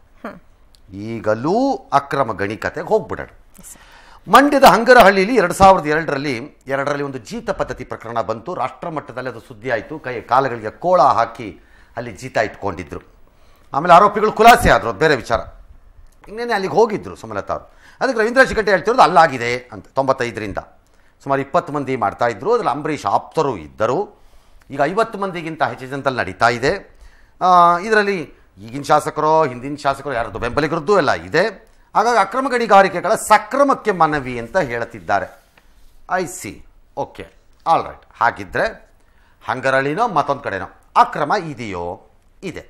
ಈಗಲೂ ಅಕ್ರಮ ಗಣಿಕತೆ ಹೋಗ್ಬಿಡೋಣ ಮಂಡ್ಯದ ಹಂಗರಹಳ್ಳಿಲಿ ಎರಡು ಸಾವಿರದ ಎರಡರಲ್ಲಿ ಎರಡರಲ್ಲಿ ಒಂದು ಜೀತ ಪದ್ಧತಿ ಪ್ರಕರಣ ಬಂತು ರಾಷ್ಟ್ರ ಮಟ್ಟದಲ್ಲಿ ಅದು ಸುದ್ದಿ ಆಯಿತು ಕೈ ಕಾಲಗಳಿಗೆ ಕೋಳ ಹಾಕಿ ಅಲ್ಲಿ ಜೀತ ಇಟ್ಕೊಂಡಿದ್ರು ಆಮೇಲೆ ಆರೋಪಿಗಳು ಖುಲಾಸೆ ಆದರು ಬೇರೆ ವಿಚಾರ ಇನ್ನೇನೆ ಅಲ್ಲಿಗೆ ಹೋಗಿದ್ದರು ಸುಮಲತಾ ಅವರು ಅದಕ್ಕೆ ರವೀಂದ್ರ ಶಿಕಟ್ಟೆ ಹೇಳ್ತಿರೋದು ಅಲ್ಲಾಗಿದೆ ಅಂತ ತೊಂಬತ್ತೈದರಿಂದ ಸುಮಾರು ಇಪ್ಪತ್ತು ಮಂದಿ ಮಾಡ್ತಾಯಿದ್ರು ಅದರಲ್ಲಿ ಅಂಬರೀಷ್ ಆಪ್ತರು ಇದ್ದರು ಈಗ ಐವತ್ತು ಮಂದಿಗಿಂತ ಹೆಚ್ಚು ಜನದಲ್ಲಿ ನಡೀತಾ ಇದೆ ಇದರಲ್ಲಿ ಈಗಿನ ಶಾಸಕರೋ ಹಿಂದಿನ ಶಾಸಕರು ಯಾರದ್ದು ಬೆಂಬಲಿಗರದ್ದು ಎಲ್ಲ ಇದೆ ಹಾಗಾಗಿ ಅಕ್ರಮ ಗಣಿಗಾರಿಕೆಗಳ ಸಕ್ರಮಕ್ಕೆ ಮನವಿ ಅಂತ ಹೇಳುತ್ತಿದ್ದಾರೆ I see okay all right ಹಾಗಿದ್ರೆ ಹಂಗರಳಿನೋ ಮತ್ತೊಂದು ಕಡೆನೋ ಅಕ್ರಮ ಇದೆಯೋ ಇದೆ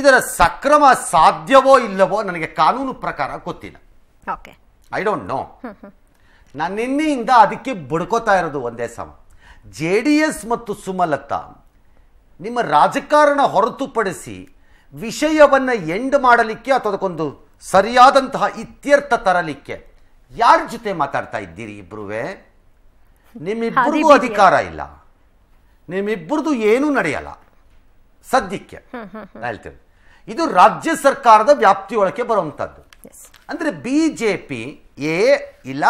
ಇದರ ಸಕ್ರಮ ಸಾಧ್ಯವೋ ಇಲ್ಲವೋ ನನಗೆ ಕಾನೂನು ಪ್ರಕಾರ ಗೊತ್ತಿಲ್ಲ ಓಕೆ ಐ ಡೋಂಟ್ ನೋ ನಾನು ನಿನ್ನೆಯಿಂದ ಅದಕ್ಕೆ ಬುಡ್ಕೋತಾ ಇರೋದು ಒಂದೇ ಸಮ ಜೆ ಡಿ ಎಸ್ ಮತ್ತು ಸುಮಲತಾ ನಿಮ್ಮ ರಾಜಕಾರಣ ಹೊರತುಪಡಿಸಿ ವಿಷಯವನ್ನು ಎಂಡ್ ಮಾಡಲಿಕ್ಕೆ ಅಥವಾ ಅದಕ್ಕೊಂದು ಸರಿಯಾದಂತಹ ಇತ್ಯರ್ಥ ತರಲಿಕ್ಕೆ ಯಾರ ಜೊತೆ ಮಾತಾಡ್ತಾ ಇದ್ದೀರಿ ಇಬ್ಬರುವೆ ನಿಮ್ಮಿಬ್ಬರಿಗೂ ಅಧಿಕಾರ ಇಲ್ಲ ನಿಮ್ಮಿಬ್ಬರದು ಏನೂ ನಡೆಯಲ್ಲ ಸದ್ಯಕ್ಕೆ ಹೇಳ್ತೇವೆ ಇದು ರಾಜ್ಯ ಸರ್ಕಾರದ ವ್ಯಾಪ್ತಿಯೊಳಗೆ ಬರುವಂಥದ್ದು ಅಂದರೆ ಬಿ ಜೆ ಪಿ ಎ ಇಲ್ಲ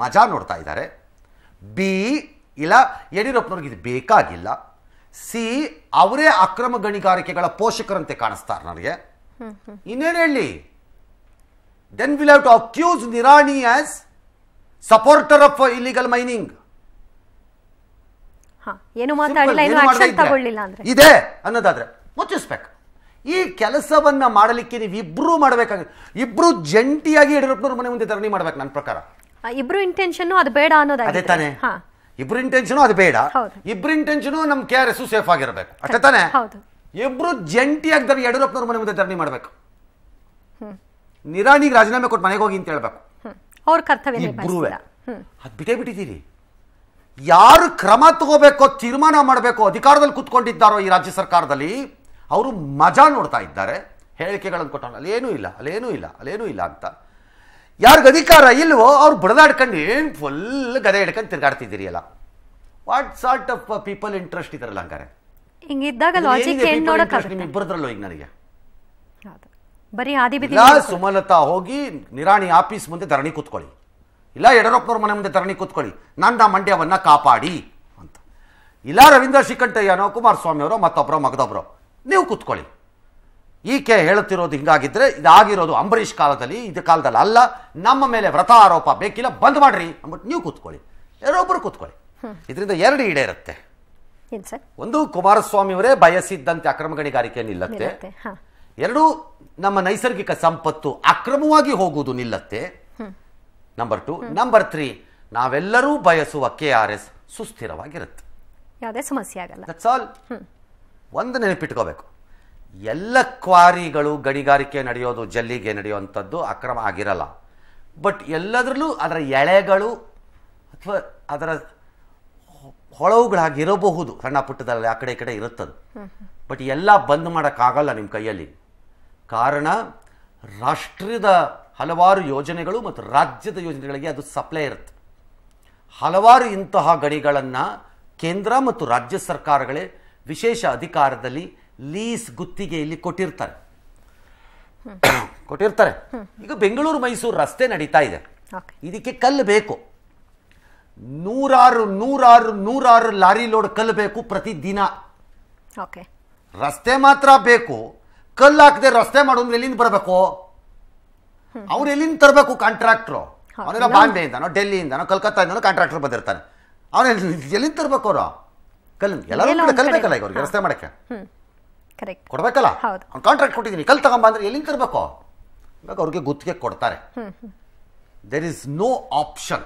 ಮಜಾ ನೋಡ್ತಾ ಇದ್ದಾರೆ ಬಿ ಇಲ್ಲ ಯಡಿಯೂರಪ್ಪನವ್ರಿಗೆ ಇದು ಬೇಕಾಗಿಲ್ಲ ಸಿ ಅವರೇ ಅಕ್ರಮ ಗಣಿಗಾರಿಕೆಗಳ ಪೋಷಕರಂತೆ ಕಾಣಿಸ್ತಾರೆ ನನಗೆ ಇನ್ನೇನು ಹೇಳಿ then will have to accuse Nirani as supporter of illegal mining ಇದೆ ಅನ್ನೋದಾದ್ರೆ ಮುಚ್ಚಿಸ್ಬೇಕು ಈ ಕೆಲಸವನ್ನ ಮಾಡಲಿಕ್ಕೆ ನೀವು ಇಬ್ರು ಮಾಡಬೇಕಾಗಿ ಇಬ್ರು ಜಂಟಿಯಾಗಿ ಯಡಿಯೂರಪ್ಪನವ್ರ ಮನೆ ಮುಂದೆ ಧರಣಿ ಮಾಡ್ಬೇಕು ನನ್ನ ಪ್ರಕಾರ ಇಬ್ರು ಇಂಟೆನ್ಷನ್ ಅದು ಬೇಡ ಅನ್ನೋದು ಅದೇ ಇಬ್ರು ಇಂಟೆನ್ಷನು ಅದು ಬೇಡ ಇಬ್ರು ಇಂಟೆನ್ಷನು ನಮ್ ಕೆ ಆರ್ ಎಸ್ ಸೇಫ್ ಆಗಿರಬೇಕು ಅಷ್ಟೇ ತಾನೆ ಇಬ್ರು ಜಂಟಿ ಆಗಿದ್ದಾರೆ ಯಡಿಯೂರಪ್ಪನವ್ರ ಮನೆ ಮುಂದೆ ಧರಣಿ ಮಾಡ್ಬೇಕು ನಿರಾಣಿಗೆ ರಾಜೀನಾಮೆ ಕೊಟ್ಟು ಮನೆಗೆ ಹೋಗಿ ಅಂತ ಹೇಳ್ಬೇಕು ಅವ್ರ ಕರ್ತವ್ಯ ಅದ್ ಬಿಟ್ಟೇ ಬಿಟ್ಟಿದ್ದೀರಿ ಯಾರು ಕ್ರಮ ತಗೋಬೇಕೋ ತೀರ್ಮಾನ ಮಾಡಬೇಕೋ ಅಧಿಕಾರದಲ್ಲಿ ಕುತ್ಕೊಂಡಿದ್ದಾರೋ ಈ ರಾಜ್ಯ ಸರ್ಕಾರದಲ್ಲಿ ಅವರು ಮಜಾ ನೋಡ್ತಾ ಇದ್ದಾರೆ ಹೇಳಿಕೆಗಳನ್ನು ಕೊಟ್ಟು ಅಲ್ಲೇನೂ ಇಲ್ಲ ಅಲ್ಲೇನೂ ಇಲ್ಲ ಅಲ್ಲೇನೂ ಇಲ್ಲ ಅಂತ ಯಾರಿಗೆ ಅಧಿಕಾರ ಇಲ್ವೋ ಅವ್ರು ಬಡದಾಡ್ಕೊಂಡು ಏನು ಫುಲ್ ಗದೆ ಹಿಡ್ಕೊಂಡು ತಿರ್ಗಾಡ್ತಿದ್ದೀರಿ ಅಲ್ಲ what sort of people uh, interest ಇದಾರಲ್ಲ ಹಂಗಾರೆ ಹಿಂಗಿದ್ದಾಗ ಲಾಜಿಕ್ ಏನು ಈಗ ನನಗೆ ಬರೀ ಸುಮಲತಾ ಹೋಗಿ ನಿರಾಣಿ ಆಫೀಸ್ ಮುಂದೆ ಧರಣಿ ಕೂತ್ಕೊಳ್ಳಿ ಇಲ್ಲ ಯಡಿಯೂರಪ್ಪನವ್ರ ಮನೆ ಮುಂದೆ ಧರಣಿ ಕೂತ್ಕೊಳ್ಳಿ ನನ್ನ ಮಂಡ್ಯವನ್ನ ಕಾಪಾಡಿ ಅಂತ ಇಲ್ಲ ರವೀಂದ್ರ ಶ್ರೀಕಂಠಯ್ಯನೋ ಕುಮಾರಸ್ವಾಮಿ ಅವರೋ ಮತ್ತೊಬ್ಬರೋ ಮಗದೊಬ್ಬರೋ ನೀವು ಕೂತ್ಕೊಳ್ಳಿ ಈಕೆ ಹೇಳುತ್ತಿರೋದು ಹಿಂಗಾಗಿದ್ರೆ ಇದಾಗಿರೋದು ಅಂಬರೀಷ್ ಕಾಲದಲ್ಲಿ ಇದು ಕಾಲದಲ್ಲಿ ಅಲ್ಲ ನಮ್ಮ ಮೇಲೆ ವ್ರತ ಆರೋಪ ಬೇಕಿಲ್ಲ ಬಂದ್ ಮಾಡ್ರಿ ಅಂದ್ಬಿಟ್ಟು ನೀವು ಕೂತ್ಕೊಳ್ಳಿ ಯಾರೊಬ್ಬರು ಕೂತ್ಕೊಳ್ಳಿ ಇದರಿಂದ ಎರಡು ಇರುತ್ತೆ ಒಂದು ಕುಮಾರಸ್ವಾಮಿ ಅವರೇ ಬಯಸಿದ್ದಂತೆ ಅಕ್ರಮ ಗಣಿಗಾರಿಕೆ ನಿಲ್ಲತ್ತೆ ಎರಡು ನಮ್ಮ ನೈಸರ್ಗಿಕ ಸಂಪತ್ತು ಅಕ್ರಮವಾಗಿ ಹೋಗುವುದು ನಿಲ್ಲತ್ತೆ ನಂಬರ್ ಟು ನಂಬರ್ ತ್ರೀ ನಾವೆಲ್ಲರೂ ಬಯಸುವ ಕೆ ಆರ್ ಎಸ್ ಸುಸ್ಥಿರವಾಗಿರುತ್ತೆ ಯಾವುದೇ ಸಮಸ್ಯೆ ಆಗಲ್ಲ ಆಲ್ ಒಂದು ನೆನಪಿಟ್ಕೋಬೇಕು ಎಲ್ಲ ಕ್ವಾರಿಗಳು ಗಣಿಗಾರಿಕೆ ನಡೆಯೋದು ಜಲ್ಲಿಗೆ ನಡೆಯುವಂಥದ್ದು ಅಕ್ರಮ ಆಗಿರಲ್ಲ ಬಟ್ ಎಲ್ಲದರಲ್ಲೂ ಅದರ ಎಳೆಗಳು ಅಥವಾ ಅದರ ಹೊಳವುಗಳಾಗಿರಬಹುದು ಸಣ್ಣ ಪುಟ್ಟದಲ್ಲಿ ಆ ಕಡೆ ಈ ಕಡೆ ಇರುತ್ತದೆ ಬಟ್ ಎಲ್ಲ ಬಂದ್ ಮಾಡೋಕ್ಕಾಗಲ್ಲ ನಿಮ್ಮ ಕೈಯಲ್ಲಿ ಕಾರಣ ರಾಷ್ಟ್ರದ ಹಲವಾರು ಯೋಜನೆಗಳು ಮತ್ತು ರಾಜ್ಯದ ಯೋಜನೆಗಳಿಗೆ ಅದು ಸಪ್ಲೈ ಇರುತ್ತೆ ಹಲವಾರು ಇಂತಹ ಗಣಿಗಳನ್ನು ಕೇಂದ್ರ ಮತ್ತು ರಾಜ್ಯ ಸರ್ಕಾರಗಳೇ ವಿಶೇಷ ಅಧಿಕಾರದಲ್ಲಿ ಲೀಸ್ ಗುತ್ತಿಗೆ ಇಲ್ಲಿ ಕೊಟ್ಟಿರ್ತಾರೆ ಕೊಟ್ಟಿರ್ತಾರೆ ಈಗ ಬೆಂಗಳೂರು ಮೈಸೂರು ರಸ್ತೆ ನಡೀತಾ ಇದೆ ಇದಕ್ಕೆ ಕಲ್ಲು ಬೇಕು ನೂರಾರು ನೂರಾರು ನೂರಾರು ಲಾರಿ ಲೋಡ್ ಕಲ್ಲು ಬೇಕು ಪ್ರತಿದಿನ ರಸ್ತೆ ಮಾತ್ರ ಬೇಕು ಕಲ್ಲು ಹಾಕದೆ ರಸ್ತೆ ಮಾಡೋದು ಎಲ್ಲಿಂದ ಬರಬೇಕು ಅವ್ರು ಎಲ್ಲಿಂದ ತರಬೇಕು ಕಾಂಟ್ರಾಕ್ಟ್ರು ಅವನೆಲ್ಲ ಬಾಂಬೆಯಿಂದನೋ ಡೆಲ್ಲಿಯಿಂದನೋ ಕಲ್ಕತ್ತಾಯಿಂದನೋ ಕಾಂಟ್ರಾಕ್ಟರ್ ಬಂದಿರ್ತಾನೆ ಅವನ ಎಲ್ಲಿಂದ ತರಬೇಕು ಅವರು ಕಲ್ಲು ಎಲ್ಲರೂ ಕಲ್ಬೇಕಲ್ಲ ಈಗ ಅವ್ರಿಗೆ ರಸ್ತೆ ಮಾಡೋಕ್ಕೆ ಕರೆಕ್ಟ್ ಕೊಡ್ಬೇಕಲ್ಲ ಅವ್ನು ಕಾಂಟ್ರಾಕ್ಟ್ ಕೊಟ್ಟಿದ್ದೀನಿ ಕಲ್ ತಗೊಂಬ ಅಂದ್ರೆ ಎಲ್ಲಿಂದ ತರಬೇಕು ಇವಾಗ ಅವ್ರಿಗೆ ಗುತ್ತಿಗೆ ಕೊಡ್ತಾರೆ ದೇರ್ ಇಸ್ ನೋ ಆಪ್ಷನ್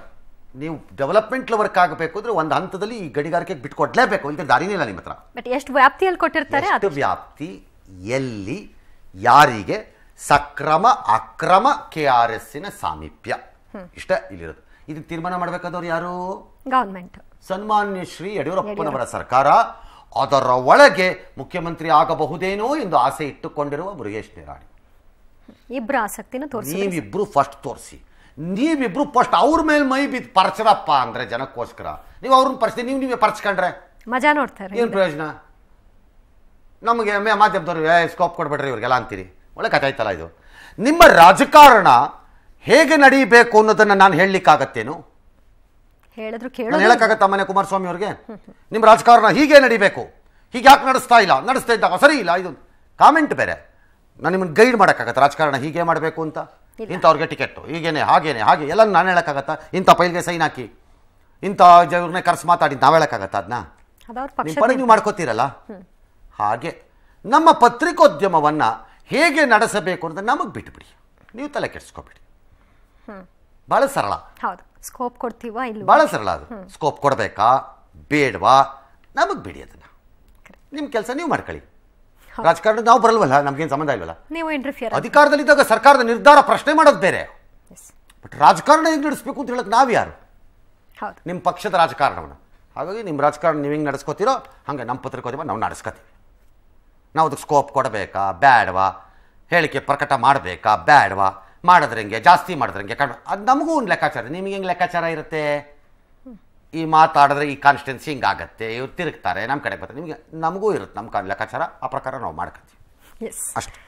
ನೀವು ಡೆವಲಪ್ಮೆಂಟ್ ವರ್ಕ್ ಆಗಬೇಕು ಅಂದ್ರೆ ಒಂದು ಹಂತದಲ್ಲಿ ಈ ಗಣಿಗಾರಿಕೆಗೆ ಬಿಟ್ಕೊಡ್ಲೇಬೇಕು ಇಲ್ಲದೆ ದಾರಿನೇ ಇಲ್ಲ ನಿಮ್ಮ ಹತ್ರ ಬಟ್ ಎಷ್ಟು ವ್ಯಾಪ್ತಿಯಲ್ಲಿ ಕೊಟ್ಟಿರ್ತಾರೆ ಅದು ವ್ಯಾಪ್ತಿ ಎಲ್ಲಿ ಯಾರಿಗೆ ಸಕ್ರಮ ಅಕ್ರಮ ಕೆ ಆರ್ ಎಸ್ಸಿನ ಸಾಮೀಪ್ಯ ಇಷ್ಟ ಇಲ್ಲಿರೋದು ಇದಕ್ಕೆ ತೀರ್ಮಾನ ಮಾಡಬೇಕಾದವ್ರು ಯಾರು ಗವರ್ಮೆಂಟ್ ಸನ್ಮಾನ್ಯ ಶ್ರೀ ಯಡಿಯೂರಪ್ಪನವರ ಸರ್ಕಾರ ಅದರ ಒಳಗೆ ಮುಖ್ಯಮಂತ್ರಿ ಆಗಬಹುದೇನೋ ಎಂದು ಆಸೆ ಇಟ್ಟುಕೊಂಡಿರುವ ಮುರುಗೇಶ್ ನಿರಾಣಿ ಇಬ್ಬರು ಆಸಕ್ತಿನ ತೋರಿಸಿ ನೀವಿಬ್ರು ಫಸ್ಟ್ ತೋರಿಸಿ ನೀವಿಬ್ರು ಫಸ್ಟ್ ಅವ್ರ ಮೇಲೆ ಮೈ ಬಿದ್ದು ಪರಚರಪ್ಪ ಅಂದರೆ ಜನಕ್ಕೋಸ್ಕರ ನೀವು ಅವ್ರನ್ನ ಪರ್ಚಿ ನೀವು ನೀವೇ ಪರ್ಚ್ಕೊಂಡ್ರೆ ಮಜಾ ನೋಡ್ತಾರೆ ಏನು ಪ್ರಯೋಜನ ನಮಗೆ ಮಾಧ್ಯಮದವ್ರು ಸ್ಕೋಪ್ ಕೊಡ್ಬೇಡ್ರಿ ಇವ್ರಿಗೆಲ್ಲ ಅಂತೀರಿ ಒಳ್ಳೆ ಕಥೆ ಆಯ್ತಲ್ಲ ಇದು ನಿಮ್ಮ ರಾಜಕಾರಣ ಹೇಗೆ ನಡೀಬೇಕು ಅನ್ನೋದನ್ನು ನಾನು ಹೇಳಲಿಕ್ಕಾಗತ್ತೇನು ಹೇಳಿದ್ರು ಹೇಳಕ್ಕಾಗತ್ತಾ ಮನೆ ಕುಮಾರಸ್ವಾಮಿ ಅವ್ರಿಗೆ ನಿಮ್ಮ ರಾಜಕಾರಣ ಹೀಗೆ ನಡಿಬೇಕು ಹೀಗೆ ಯಾಕೆ ನಡೆಸ್ತಾ ಇಲ್ಲ ನಡೆಸ್ತಾ ಇದ್ದಾಗ ಸರಿ ಇಲ್ಲ ಇದು ಕಾಮೆಂಟ್ ಬೇರೆ ನಾನು ನಿಮ್ಮನ್ನು ಗೈಡ್ ಮಾಡೋಕ್ಕಾಗತ್ತೆ ರಾಜಕಾರಣ ಹೀಗೆ ಮಾಡಬೇಕು ಅಂತ ಇಂಥವ್ರಿಗೆ ಟಿಕೆಟ್ ಹೀಗೇನೆ ಹಾಗೇನೆ ಹಾಗೆ ಎಲ್ಲ ನಾನು ಹೇಳೋಕ್ಕಾಗತ್ತಾ ಇಂಥ ಪೈಲ್ಗೆ ಸೈನ್ ಹಾಕಿ ಇಂಥ ಜನ ಕರ್ಸು ಮಾತಾಡಿ ನಾವು ಹೇಳೋಕ್ಕಾಗತ್ತಾ ಅದನ್ನ ನಿಮ್ಮ ಪಡೆ ನೀವು ಮಾಡ್ಕೋತೀರಲ್ಲ ಹಾಗೆ ನಮ್ಮ ಪತ್ರಿಕೋದ್ಯಮವನ್ನು ಹೇಗೆ ನಡೆಸಬೇಕು ಅಂತ ನಮಗೆ ಬಿಟ್ಬಿಡಿ ನೀವು ತಲೆ ಕೆಡಿಸ್ಕೊಬೇಡಿ ಭಾಳ ಸರಳ ಹೌದು ಸ್ಕೋಪ್ ಕೊಡ್ತೀವಾ ಇಲ್ಲ ಭಾಳ ಸರಳ ಅದು ಸ್ಕೋಪ್ ಕೊಡಬೇಕಾ ಬೇಡವಾ ನಮಗೆ ಬಿಡಿ ಅದನ್ನು ನಿಮ್ಮ ಕೆಲಸ ನೀವು ಮಾಡ್ಕೊಳ್ಳಿ ರಾಜಕಾರಣ ನಾವು ಬರಲ್ವಲ್ಲ ನಮ್ಗೇನು ಸಂಬಂಧ ಇಲ್ವಲ್ಲ ನೀವು ಇಂಟರ್ಫಿಯರ್ ಅಧಿಕಾರದಲ್ಲಿದ್ದಾಗ ಸರ್ಕಾರದ ನಿರ್ಧಾರ ಪ್ರಶ್ನೆ ಮಾಡೋದು ಬೇರೆ ಬಟ್ ರಾಜಕಾರಣ ಹೆಂಗೆ ನಡೆಸಬೇಕು ಅಂತ ಹೇಳಕ್ಕೆ ನಾವು ಯಾರು ನಿಮ್ಮ ಪಕ್ಷದ ರಾಜಕಾರಣವನ್ನು ಹಾಗಾಗಿ ನಿಮ್ಮ ರಾಜಕಾರಣ ನೀವು ಹೆಂಗೆ ನಡೆಸ್ಕೋತೀರೋ ಹಾಗೆ ನಮ್ಮ ಪತ್ರಿಕೋದ್ಯಮ ನಾವು ನಡೆಸ್ಕೋತೀವಿ ನಾವು ಅದಕ್ಕೆ ಸ್ಕೋಪ್ ಕೊಡಬೇಕಾ ಬ್ಯಾಡವಾ ಹೇಳಿಕೆ ಪ್ರಕಟ ಮಾಡಬೇಕಾ ಬ್ಯಾಡವಾ ಮಾಡಿದ್ರಂಗೆ ಜಾಸ್ತಿ ಮಾಡಿದ್ರಂಗೆ ಕಡಿಮೆ ಅದು ನಮಗೂ ಒಂದು ಲೆಕ್ಕಾಚಾರ ನಿಮಗೆ ಹೆಂಗೆ ಲೆಕ್ಕಾಚಾರ ಇರುತ್ತೆ ಈ ಮಾತಾಡಿದ್ರೆ ಈ ಕಾನ್ಸ್ಟೆನ್ಸಿ ಹಿಂಗಾಗತ್ತೆ ಇವ್ರು ತಿರುಗ್ತಾರೆ ನಮ್ಮ ಕಡೆ ಬರ್ತಾರೆ ನಿಮಗೆ ನಮಗೂ ಇರುತ್ತೆ ನಮ್ಮ ಲೆಕ್ಕಾಚಾರ ಆ ಪ್ರಕಾರ ನಾವು ಮಾಡ್ಕೊತೀವಿ ಅಷ್ಟೇ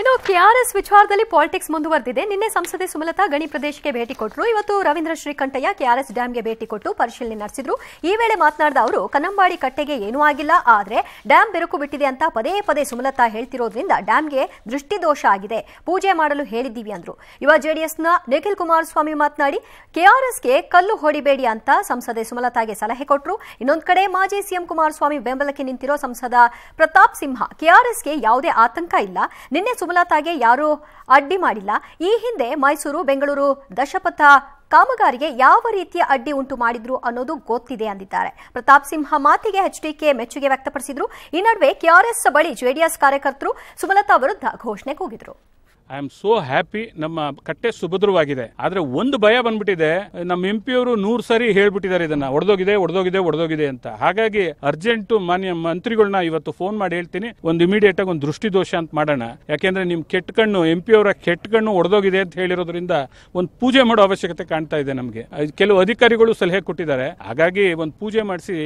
ಇನ್ನು ಕೆಆರ್ಎಸ್ ವಿಚಾರದಲ್ಲಿ ಪಾಲಿಟಿಕ್ಸ್ ಮುಂದುವರೆದಿದೆ ನಿನ್ನೆ ಸಂಸದೆ ಸುಮಲತಾ ಗಣಿ ಪ್ರದೇಶಕ್ಕೆ ಭೇಟಿ ಕೊಟ್ಟರು ಇವತ್ತು ರವೀಂದ್ರ ಶ್ರೀಕಂಠಯ್ಯ ಕೆಆರ್ಎಸ್ ಡ್ಯಾಂಗೆ ಭೇಟಿ ಕೊಟ್ಟು ಪರಿಶೀಲನೆ ನಡೆಸಿದ್ರು ಈ ವೇಳೆ ಮಾತನಾಡಿದ ಅವರು ಕನ್ನಂಬಾಡಿ ಕಟ್ಟೆಗೆ ಏನೂ ಆಗಿಲ್ಲ ಆದರೆ ಡ್ಯಾಂ ಬಿರುಕು ಬಿಟ್ಟಿದೆ ಅಂತ ಪದೇ ಪದೇ ಸುಮಲತಾ ಹೇಳ್ತಿರೋದ್ರಿಂದ ಡ್ಯಾಂಗೆ ದೃಷ್ಟಿದೋಷ ಆಗಿದೆ ಪೂಜೆ ಮಾಡಲು ಹೇಳಿದ್ದೀವಿ ಅಂದ್ರು ಯುವ ಜೆಡಿಎಸ್ನ ನಿಖಿಲ್ ಕುಮಾರಸ್ವಾಮಿ ಮಾತನಾಡಿ ಕೆಆರ್ಎಸ್ಗೆ ಕಲ್ಲು ಹೊಡಿಬೇಡಿ ಅಂತ ಸಂಸದೆ ಸುಮಲತಾಗೆ ಸಲಹೆ ಕೊಟ್ಟರು ಇನ್ನೊಂದು ಕಡೆ ಮಾಜಿ ಸಿಎಂ ಕುಮಾರಸ್ವಾಮಿ ಬೆಂಬಲಕ್ಕೆ ನಿಂತಿರೋ ಸಂಸದ ಪ್ರತಾಪ್ ಸಿಂಹ ಕೆಆರ್ಎಸ್ಗೆ ಯಾವುದೇ ಆತಂಕ ಇಲ್ಲ ನಿನ್ನೆ ಸುಮಲತಾಗೆ ಯಾರೂ ಅಡ್ಡಿ ಮಾಡಿಲ್ಲ ಈ ಹಿಂದೆ ಮೈಸೂರು ಬೆಂಗಳೂರು ದಶಪಥ ಕಾಮಗಾರಿಗೆ ಯಾವ ರೀತಿಯ ಅಡ್ಡಿ ಉಂಟು ಮಾಡಿದ್ರು ಅನ್ನೋದು ಗೊತ್ತಿದೆ ಅಂದಿದ್ದಾರೆ ಪ್ರತಾಪ್ ಸಿಂಹ ಮಾತಿಗೆ ಎಚ್ಡಿಕೆ ಮೆಚ್ಚುಗೆ ವ್ಯಕ್ತಪಡಿಸಿದ್ರು ಈ ನಡುವೆ ಕೆಆರ್ಎಸ್ ಬಳಿ ಜೆಡಿಎಸ್ ಕಾರ್ಯಕರ್ತರು ಸುಮಲತಾ ವಿರುದ್ಧ ಘೋಷಣೆ ಕೂಗಿದ್ರು ಐ ಆಮ್ ಸೋ ಹ್ಯಾಪಿ ನಮ್ಮ ಕಟ್ಟೆ ಸುಭದ್ರವಾಗಿದೆ ಆದ್ರೆ ಒಂದು ಭಯ ಬಂದ್ಬಿಟ್ಟಿದೆ ನಮ್ಮ ಎಂ ಪಿ ಅವರು ನೂರ್ ಸರಿ ಹೇಳ್ಬಿಟ್ಟಿದ್ದಾರೆ ಇದನ್ನ ಒಡೆದೋಗಿದೆ ಒಡೆದೋಗಿದೆ ಒಡ್ದೋಗಿದೆ ಅಂತ ಹಾಗಾಗಿ ಅರ್ಜೆಂಟ್ ಮಾನ್ಯ ಮಂತ್ರಿಗಳನ್ನ ಇವತ್ತು ಫೋನ್ ಮಾಡಿ ಹೇಳ್ತೀನಿ ಒಂದು ಇಮಿಡಿಯೇಟ್ ಆಗಿ ಒಂದು ದೃಷ್ಟಿ ದೋಷ ಅಂತ ಮಾಡೋಣ ಯಾಕೆಂದ್ರೆ ನಿಮ್ ಕೆಟ್ಟ ಕಣ್ಣು ಎಂ ಪಿ ಅವರ ಕೆಟ್ಟ ಕಣ್ಣು ಒಡೆದೋಗಿದೆ ಅಂತ ಹೇಳಿರೋದ್ರಿಂದ ಒಂದು ಪೂಜೆ ಮಾಡೋ ಅವಶ್ಯಕತೆ ಕಾಣ್ತಾ ಇದೆ ನಮಗೆ ಕೆಲವು ಅಧಿಕಾರಿಗಳು ಸಲಹೆ ಕೊಟ್ಟಿದ್ದಾರೆ ಹಾಗಾಗಿ ಒಂದು ಪೂಜೆ ಮಾಡಿಸಿ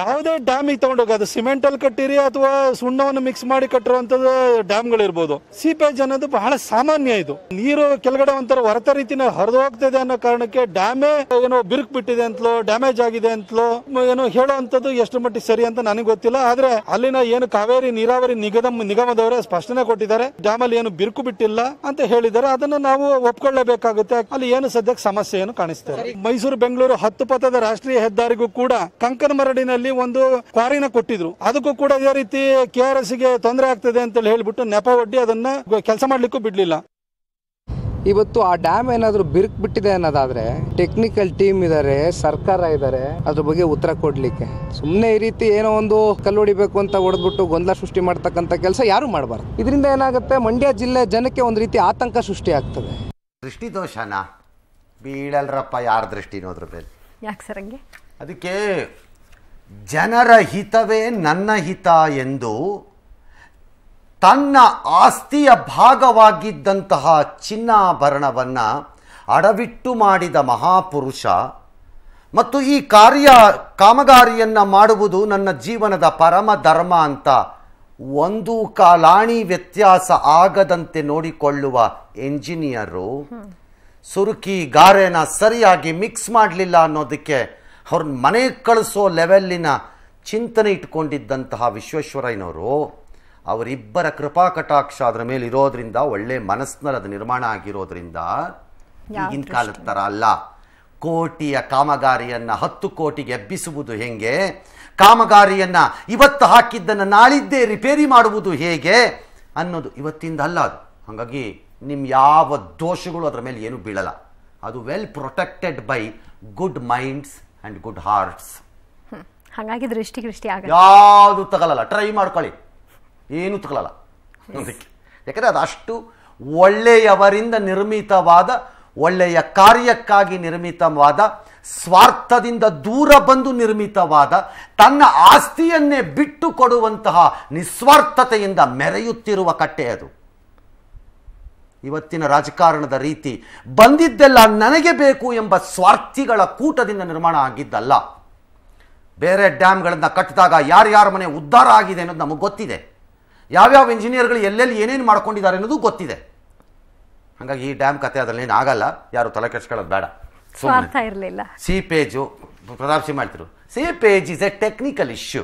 ಯಾವುದೇ ಡ್ಯಾಮಿಗೆ ತಗೊಂಡೋಗಿ ಅದು ಅಲ್ಲಿ ಕಟ್ಟಿರಿ ಅಥವಾ ಸುಣ್ಣವನ್ನು ಮಿಕ್ಸ್ ಮಾಡಿ ಗಳು ಡ್ಯಾಮ್ಗಳಿರ್ಬೋದು ಸೀಪೇಜ್ ಅನ್ನೋದು ಬಹಳ ಸಾಮಾನ್ಯ ಇದು ನೀರು ಕೆಳಗಡೆ ಒಂಥರ ಹೊರತ ರೀತಿನ ಹರಿದು ಹೋಗ್ತದೆ ಅನ್ನೋ ಕಾರಣಕ್ಕೆ ಡ್ಯಾಮೇ ಏನೋ ಬಿರುಕು ಬಿಟ್ಟಿದೆ ಅಂತಲೋ ಡ್ಯಾಮೇಜ್ ಆಗಿದೆ ಅಂತಲೋ ಏನೋ ಅಂತದ್ದು ಎಷ್ಟು ಮಟ್ಟಿಗೆ ಸರಿ ಅಂತ ನನಗೆ ಗೊತ್ತಿಲ್ಲ ಆದ್ರೆ ಅಲ್ಲಿನ ಏನು ಕಾವೇರಿ ನೀರಾವರಿ ನಿಗಮ ನಿಗಮದವರೇ ಸ್ಪಷ್ಟನೆ ಕೊಟ್ಟಿದ್ದಾರೆ ಡ್ಯಾಮ್ ಅಲ್ಲಿ ಏನು ಬಿರುಕು ಬಿಟ್ಟಿಲ್ಲ ಅಂತ ಹೇಳಿದ್ದಾರೆ ಅದನ್ನ ನಾವು ಒಪ್ಕೊಳ್ಳಬೇಕಾಗುತ್ತೆ ಅಲ್ಲಿ ಏನು ಸದ್ಯಕ್ಕೆ ಸಮಸ್ಯೆ ಏನು ಕಾಣಿಸ್ತಾರೆ ಮೈಸೂರು ಬೆಂಗಳೂರು ಹತ್ತು ಪಥದ ರಾಷ್ಟ್ರೀಯ ಹೆದ್ದಾರಿಗೂ ಕೂಡ ಕಂಕನ ಮರಡಿನ ಅಲ್ಲಿ ಒಂದು ಕ್ವಾರಿನ ಕೊಟ್ಟಿದ್ರು ಅದಕ್ಕೂ ಕೂಡ ಇದೇ ರೀತಿ ಕೆ ಆರ್ ಎಸ್ ಗೆ ತೊಂದರೆ ಆಗ್ತದೆ ಅಂತ ಹೇಳಿಬಿಟ್ಟು ನೆಪ ಒಡ್ಡಿ ಅದನ್ನ ಕೆಲಸ ಮಾಡ್ಲಿಕ್ಕೂ ಬಿಡ್ಲಿಲ್ಲ ಇವತ್ತು ಆ ಡ್ಯಾಮ್ ಏನಾದರೂ ಬಿರುಕ್ ಬಿಟ್ಟಿದೆ ಅನ್ನೋದಾದ್ರೆ ಟೆಕ್ನಿಕಲ್ ಟೀಮ್ ಇದಾರೆ ಸರ್ಕಾರ ಇದಾರೆ ಅದ್ರ ಬಗ್ಗೆ ಉತ್ತರ ಕೊಡ್ಲಿಕ್ಕೆ ಸುಮ್ಮನೆ ಈ ರೀತಿ ಏನೋ ಒಂದು ಕಲ್ಲು ಹೊಡಿಬೇಕು ಅಂತ ಹೊಡೆದ್ಬಿಟ್ಟು ಗೊಂದಲ ಸೃಷ್ಟಿ ಮಾಡ್ತಕ್ಕಂಥ ಕೆಲಸ ಯಾರು ಮಾಡಬಾರ್ದು ಇದರಿಂದ ಏನಾಗುತ್ತೆ ಮಂಡ್ಯ ಜಿಲ್ಲೆ ಜನಕ್ಕೆ ಒಂದು ರೀತಿ ಆತಂಕ ಸೃಷ್ಟಿ ಆಗ್ತದೆ ದೃಷ್ಟಿ ದೋಷನಾ ಬೀಳಲ್ರಪ್ಪ ಯಾರ ದೃಷ್ಟಿನೋ ಅದ್ರ ಮೇಲೆ ಯಾಕೆ ಸರ್ ಹಂಗೆ ಅದಕ್ಕೆ ಜನರ ಹಿತವೇ ನನ್ನ ಹಿತ ಎಂದು ತನ್ನ ಆಸ್ತಿಯ ಭಾಗವಾಗಿದ್ದಂತಹ ಚಿನ್ನಾಭರಣವನ್ನು ಅಡವಿಟ್ಟು ಮಾಡಿದ ಮಹಾಪುರುಷ ಮತ್ತು ಈ ಕಾರ್ಯ ಕಾಮಗಾರಿಯನ್ನು ಮಾಡುವುದು ನನ್ನ ಜೀವನದ ಪರಮ ಧರ್ಮ ಅಂತ ಒಂದು ಕಾಲಾಣಿ ವ್ಯತ್ಯಾಸ ಆಗದಂತೆ ನೋಡಿಕೊಳ್ಳುವ ಎಂಜಿನಿಯರು ಸುರುಕಿ ಗಾರೆನ ಸರಿಯಾಗಿ ಮಿಕ್ಸ್ ಮಾಡಲಿಲ್ಲ ಅನ್ನೋದಕ್ಕೆ ಅವ್ರನ್ನ ಮನೆಗೆ ಕಳಿಸೋ ಲೆವೆಲ್ಲಿನ ಚಿಂತನೆ ಇಟ್ಕೊಂಡಿದ್ದಂತಹ ವಿಶ್ವೇಶ್ವರಯ್ಯನವರು ಅವರಿಬ್ಬರ ಕೃಪಾ ಕಟಾಕ್ಷ ಅದರ ಮೇಲೆ ಇರೋದ್ರಿಂದ ಒಳ್ಳೆ ಮನಸ್ಸಿನಲ್ಲಿ ಅದು ನಿರ್ಮಾಣ ಆಗಿರೋದ್ರಿಂದ ಈಗಿನ ಕಾಲದ ಥರ ಅಲ್ಲ ಕೋಟಿಯ ಕಾಮಗಾರಿಯನ್ನು ಹತ್ತು ಕೋಟಿಗೆ ಎಬ್ಬಿಸುವುದು ಹೇಗೆ ಕಾಮಗಾರಿಯನ್ನು ಇವತ್ತು ಹಾಕಿದ್ದನ್ನು ನಾಳಿದ್ದೇ ರಿಪೇರಿ ಮಾಡುವುದು ಹೇಗೆ ಅನ್ನೋದು ಇವತ್ತಿಂದ ಅಲ್ಲ ಅದು ಹಾಗಾಗಿ ನಿಮ್ಮ ಯಾವ ದೋಷಗಳು ಅದರ ಮೇಲೆ ಏನು ಬೀಳಲ್ಲ ಅದು well protected by good minds and good hearts ಹಾಗಾಗಿ ದೃಷ್ಟಿ ದೃಷ್ಟಿ ಆಗ ಯಾವುದು ತಗಲಲ್ಲ ಟ್ರೈ ಮಾಡ್ಕೊಳ್ಳಿ ಏನು ತಗಲಲ್ಲ ಯಾಕಂದ್ರೆ ಯಾಕಂದರೆ ಅದು ಅಷ್ಟು ಒಳ್ಳೆಯವರಿಂದ ನಿರ್ಮಿತವಾದ ಒಳ್ಳೆಯ ಕಾರ್ಯಕ್ಕಾಗಿ ನಿರ್ಮಿತವಾದ ಸ್ವಾರ್ಥದಿಂದ ದೂರ ಬಂದು ನಿರ್ಮಿತವಾದ ತನ್ನ ಆಸ್ತಿಯನ್ನೇ ಬಿಟ್ಟು ಕೊಡುವಂತಹ ನಿಸ್ವಾರ್ಥತೆಯಿಂದ ಮೆರೆಯುತ್ತಿರುವ ಕಟ್ಟೆ ಅದು ಇವತ್ತಿನ ರಾಜಕಾರಣದ ರೀತಿ ಬಂದಿದ್ದೆಲ್ಲ ನನಗೆ ಬೇಕು ಎಂಬ ಸ್ವಾರ್ಥಿಗಳ ಕೂಟದಿಂದ ನಿರ್ಮಾಣ ಆಗಿದ್ದಲ್ಲ ಬೇರೆ ಡ್ಯಾಮ್ಗಳನ್ನು ಕಟ್ಟಿದಾಗ ಯಾರ್ಯಾರ ಮನೆ ಉದ್ಧಾರ ಆಗಿದೆ ಅನ್ನೋದು ನಮಗೆ ಗೊತ್ತಿದೆ ಯಾವ್ಯಾವ ಇಂಜಿನಿಯರ್ಗಳು ಎಲ್ಲೆಲ್ಲಿ ಏನೇನು ಮಾಡ್ಕೊಂಡಿದ್ದಾರೆ ಅನ್ನೋದು ಗೊತ್ತಿದೆ ಹಾಗಾಗಿ ಈ ಡ್ಯಾಮ್ ಕತೆ ಅದರಲ್ಲಿ ಏನು ಆಗಲ್ಲ ಯಾರು ತಲೆ ಕೆಡ್ಸ್ಕೊಳ್ಳೋದು ಬೇಡ ಇರಲಿಲ್ಲ ಸಿ ಪೇಜು ಪ್ರತಾಪ್ ಸಿಂಗ್ ಮಾಡ್ತಿರು seepage is a technical issue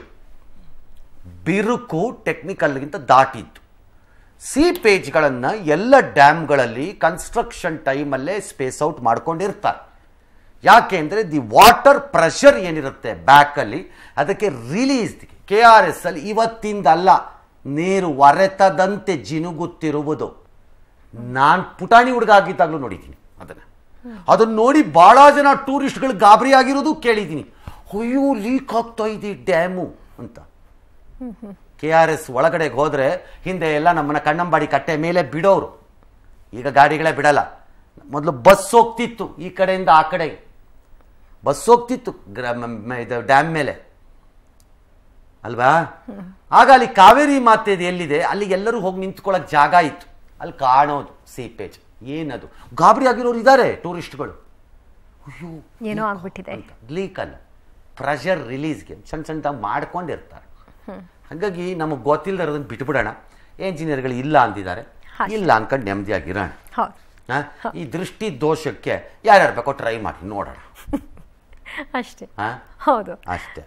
ಬಿರುಕು ಟೆಕ್ನಿಕಲ್ಗಿಂತ ದಾಟಿದ್ದು ಸಿ ಪೇಜ್ಗಳನ್ನು ಎಲ್ಲ ಡ್ಯಾಮ್ಗಳಲ್ಲಿ ಕನ್ಸ್ಟ್ರಕ್ಷನ್ ಟೈಮಲ್ಲೇ ಸ್ಪೇಸ್ ಔಟ್ ಮಾಡ್ಕೊಂಡಿರ್ತಾರೆ ಯಾಕೆ ಅಂದರೆ ದಿ ವಾಟರ್ ಪ್ರೆಷರ್ ಏನಿರುತ್ತೆ ಬ್ಯಾಕಲ್ಲಿ ಅದಕ್ಕೆ ರಿಲೀಸ್ ಕೆ ಆರ್ ಎಸ್ ಅಲ್ಲಿ ಇವತ್ತಿಂದಲ್ಲ ನೀರು ಒರೆತದಂತೆ ಜಿನುಗುತ್ತಿರುವುದು ನಾನು ಪುಟಾಣಿ ಹುಡುಗ ಆಗಿದ್ದಾಗಲೂ ನೋಡಿದ್ದೀನಿ ಅದನ್ನು ಅದನ್ನು ನೋಡಿ ಭಾಳ ಜನ ಟೂರಿಸ್ಟ್ಗಳು ಗಾಬರಿ ಆಗಿರೋದು ಕೇಳಿದ್ದೀನಿ ಅಯ್ಯೋ ಲೀಕ್ ಆಗ್ತಾ ಇದೆ ಡ್ಯಾಮು ಅಂತ ಕೆ ಆರ್ ಎಸ್ ಒಳಗಡೆಗೆ ಹೋದರೆ ಹಿಂದೆ ಎಲ್ಲ ನಮ್ಮನ್ನ ಕಣ್ಣಂಬಾಡಿ ಕಟ್ಟೆ ಮೇಲೆ ಬಿಡೋರು ಈಗ ಗಾಡಿಗಳೇ ಬಿಡಲ್ಲ ಮೊದಲು ಬಸ್ ಹೋಗ್ತಿತ್ತು ಈ ಕಡೆಯಿಂದ ಆ ಕಡೆ ಬಸ್ ಹೋಗ್ತಿತ್ತು ಇದು ಡ್ಯಾಮ್ ಮೇಲೆ ಅಲ್ವಾ ಆಗ ಅಲ್ಲಿ ಕಾವೇರಿ ಮಾತೆ ಎಲ್ಲಿದೆ ಅಲ್ಲಿ ಎಲ್ಲರೂ ಹೋಗಿ ನಿಂತ್ಕೊಳ್ಳೋಕೆ ಜಾಗ ಇತ್ತು ಅಲ್ಲಿ ಕಾಣೋದು ಸೀಪೇಜ್ ಏನದು ಗಾಬರಿ ಆಗಿರೋರು ಇದ್ದಾರೆ ಟೂರಿಸ್ಟ್ಗಳು ಲೀಕ್ ಅಲ್ಲ ಪ್ರೆಷರ್ ರಿಲೀಸ್ಗೆ ಸಣ್ಣ ಸಣ್ಣದಾಗಿ ಮಾಡ್ಕೊಂಡಿರ್ತಾರೆ ಹಾಗಾಗಿ ನಮಗೆ ಗೊತ್ತಿಲ್ಲದ ಬಿಟ್ಬಿಡೋಣ ಇಂಜಿನಿಯರ್ಗಳು ಇಲ್ಲ ಅಂದಿದ್ದಾರೆ ಇಲ್ಲ ಅನ್ಕೊಂಡು ನೆಮ್ಮದಿಯಾಗಿರೋಣ ಈ ದೃಷ್ಟಿ ದೋಷಕ್ಕೆ ಯಾರ್ಯಾರು ಬೇಕೋ ಟ್ರೈ ಮಾಡಿ ನೋಡೋಣ ಅಷ್ಟೇ ಹೌದು ಅಷ್ಟೇ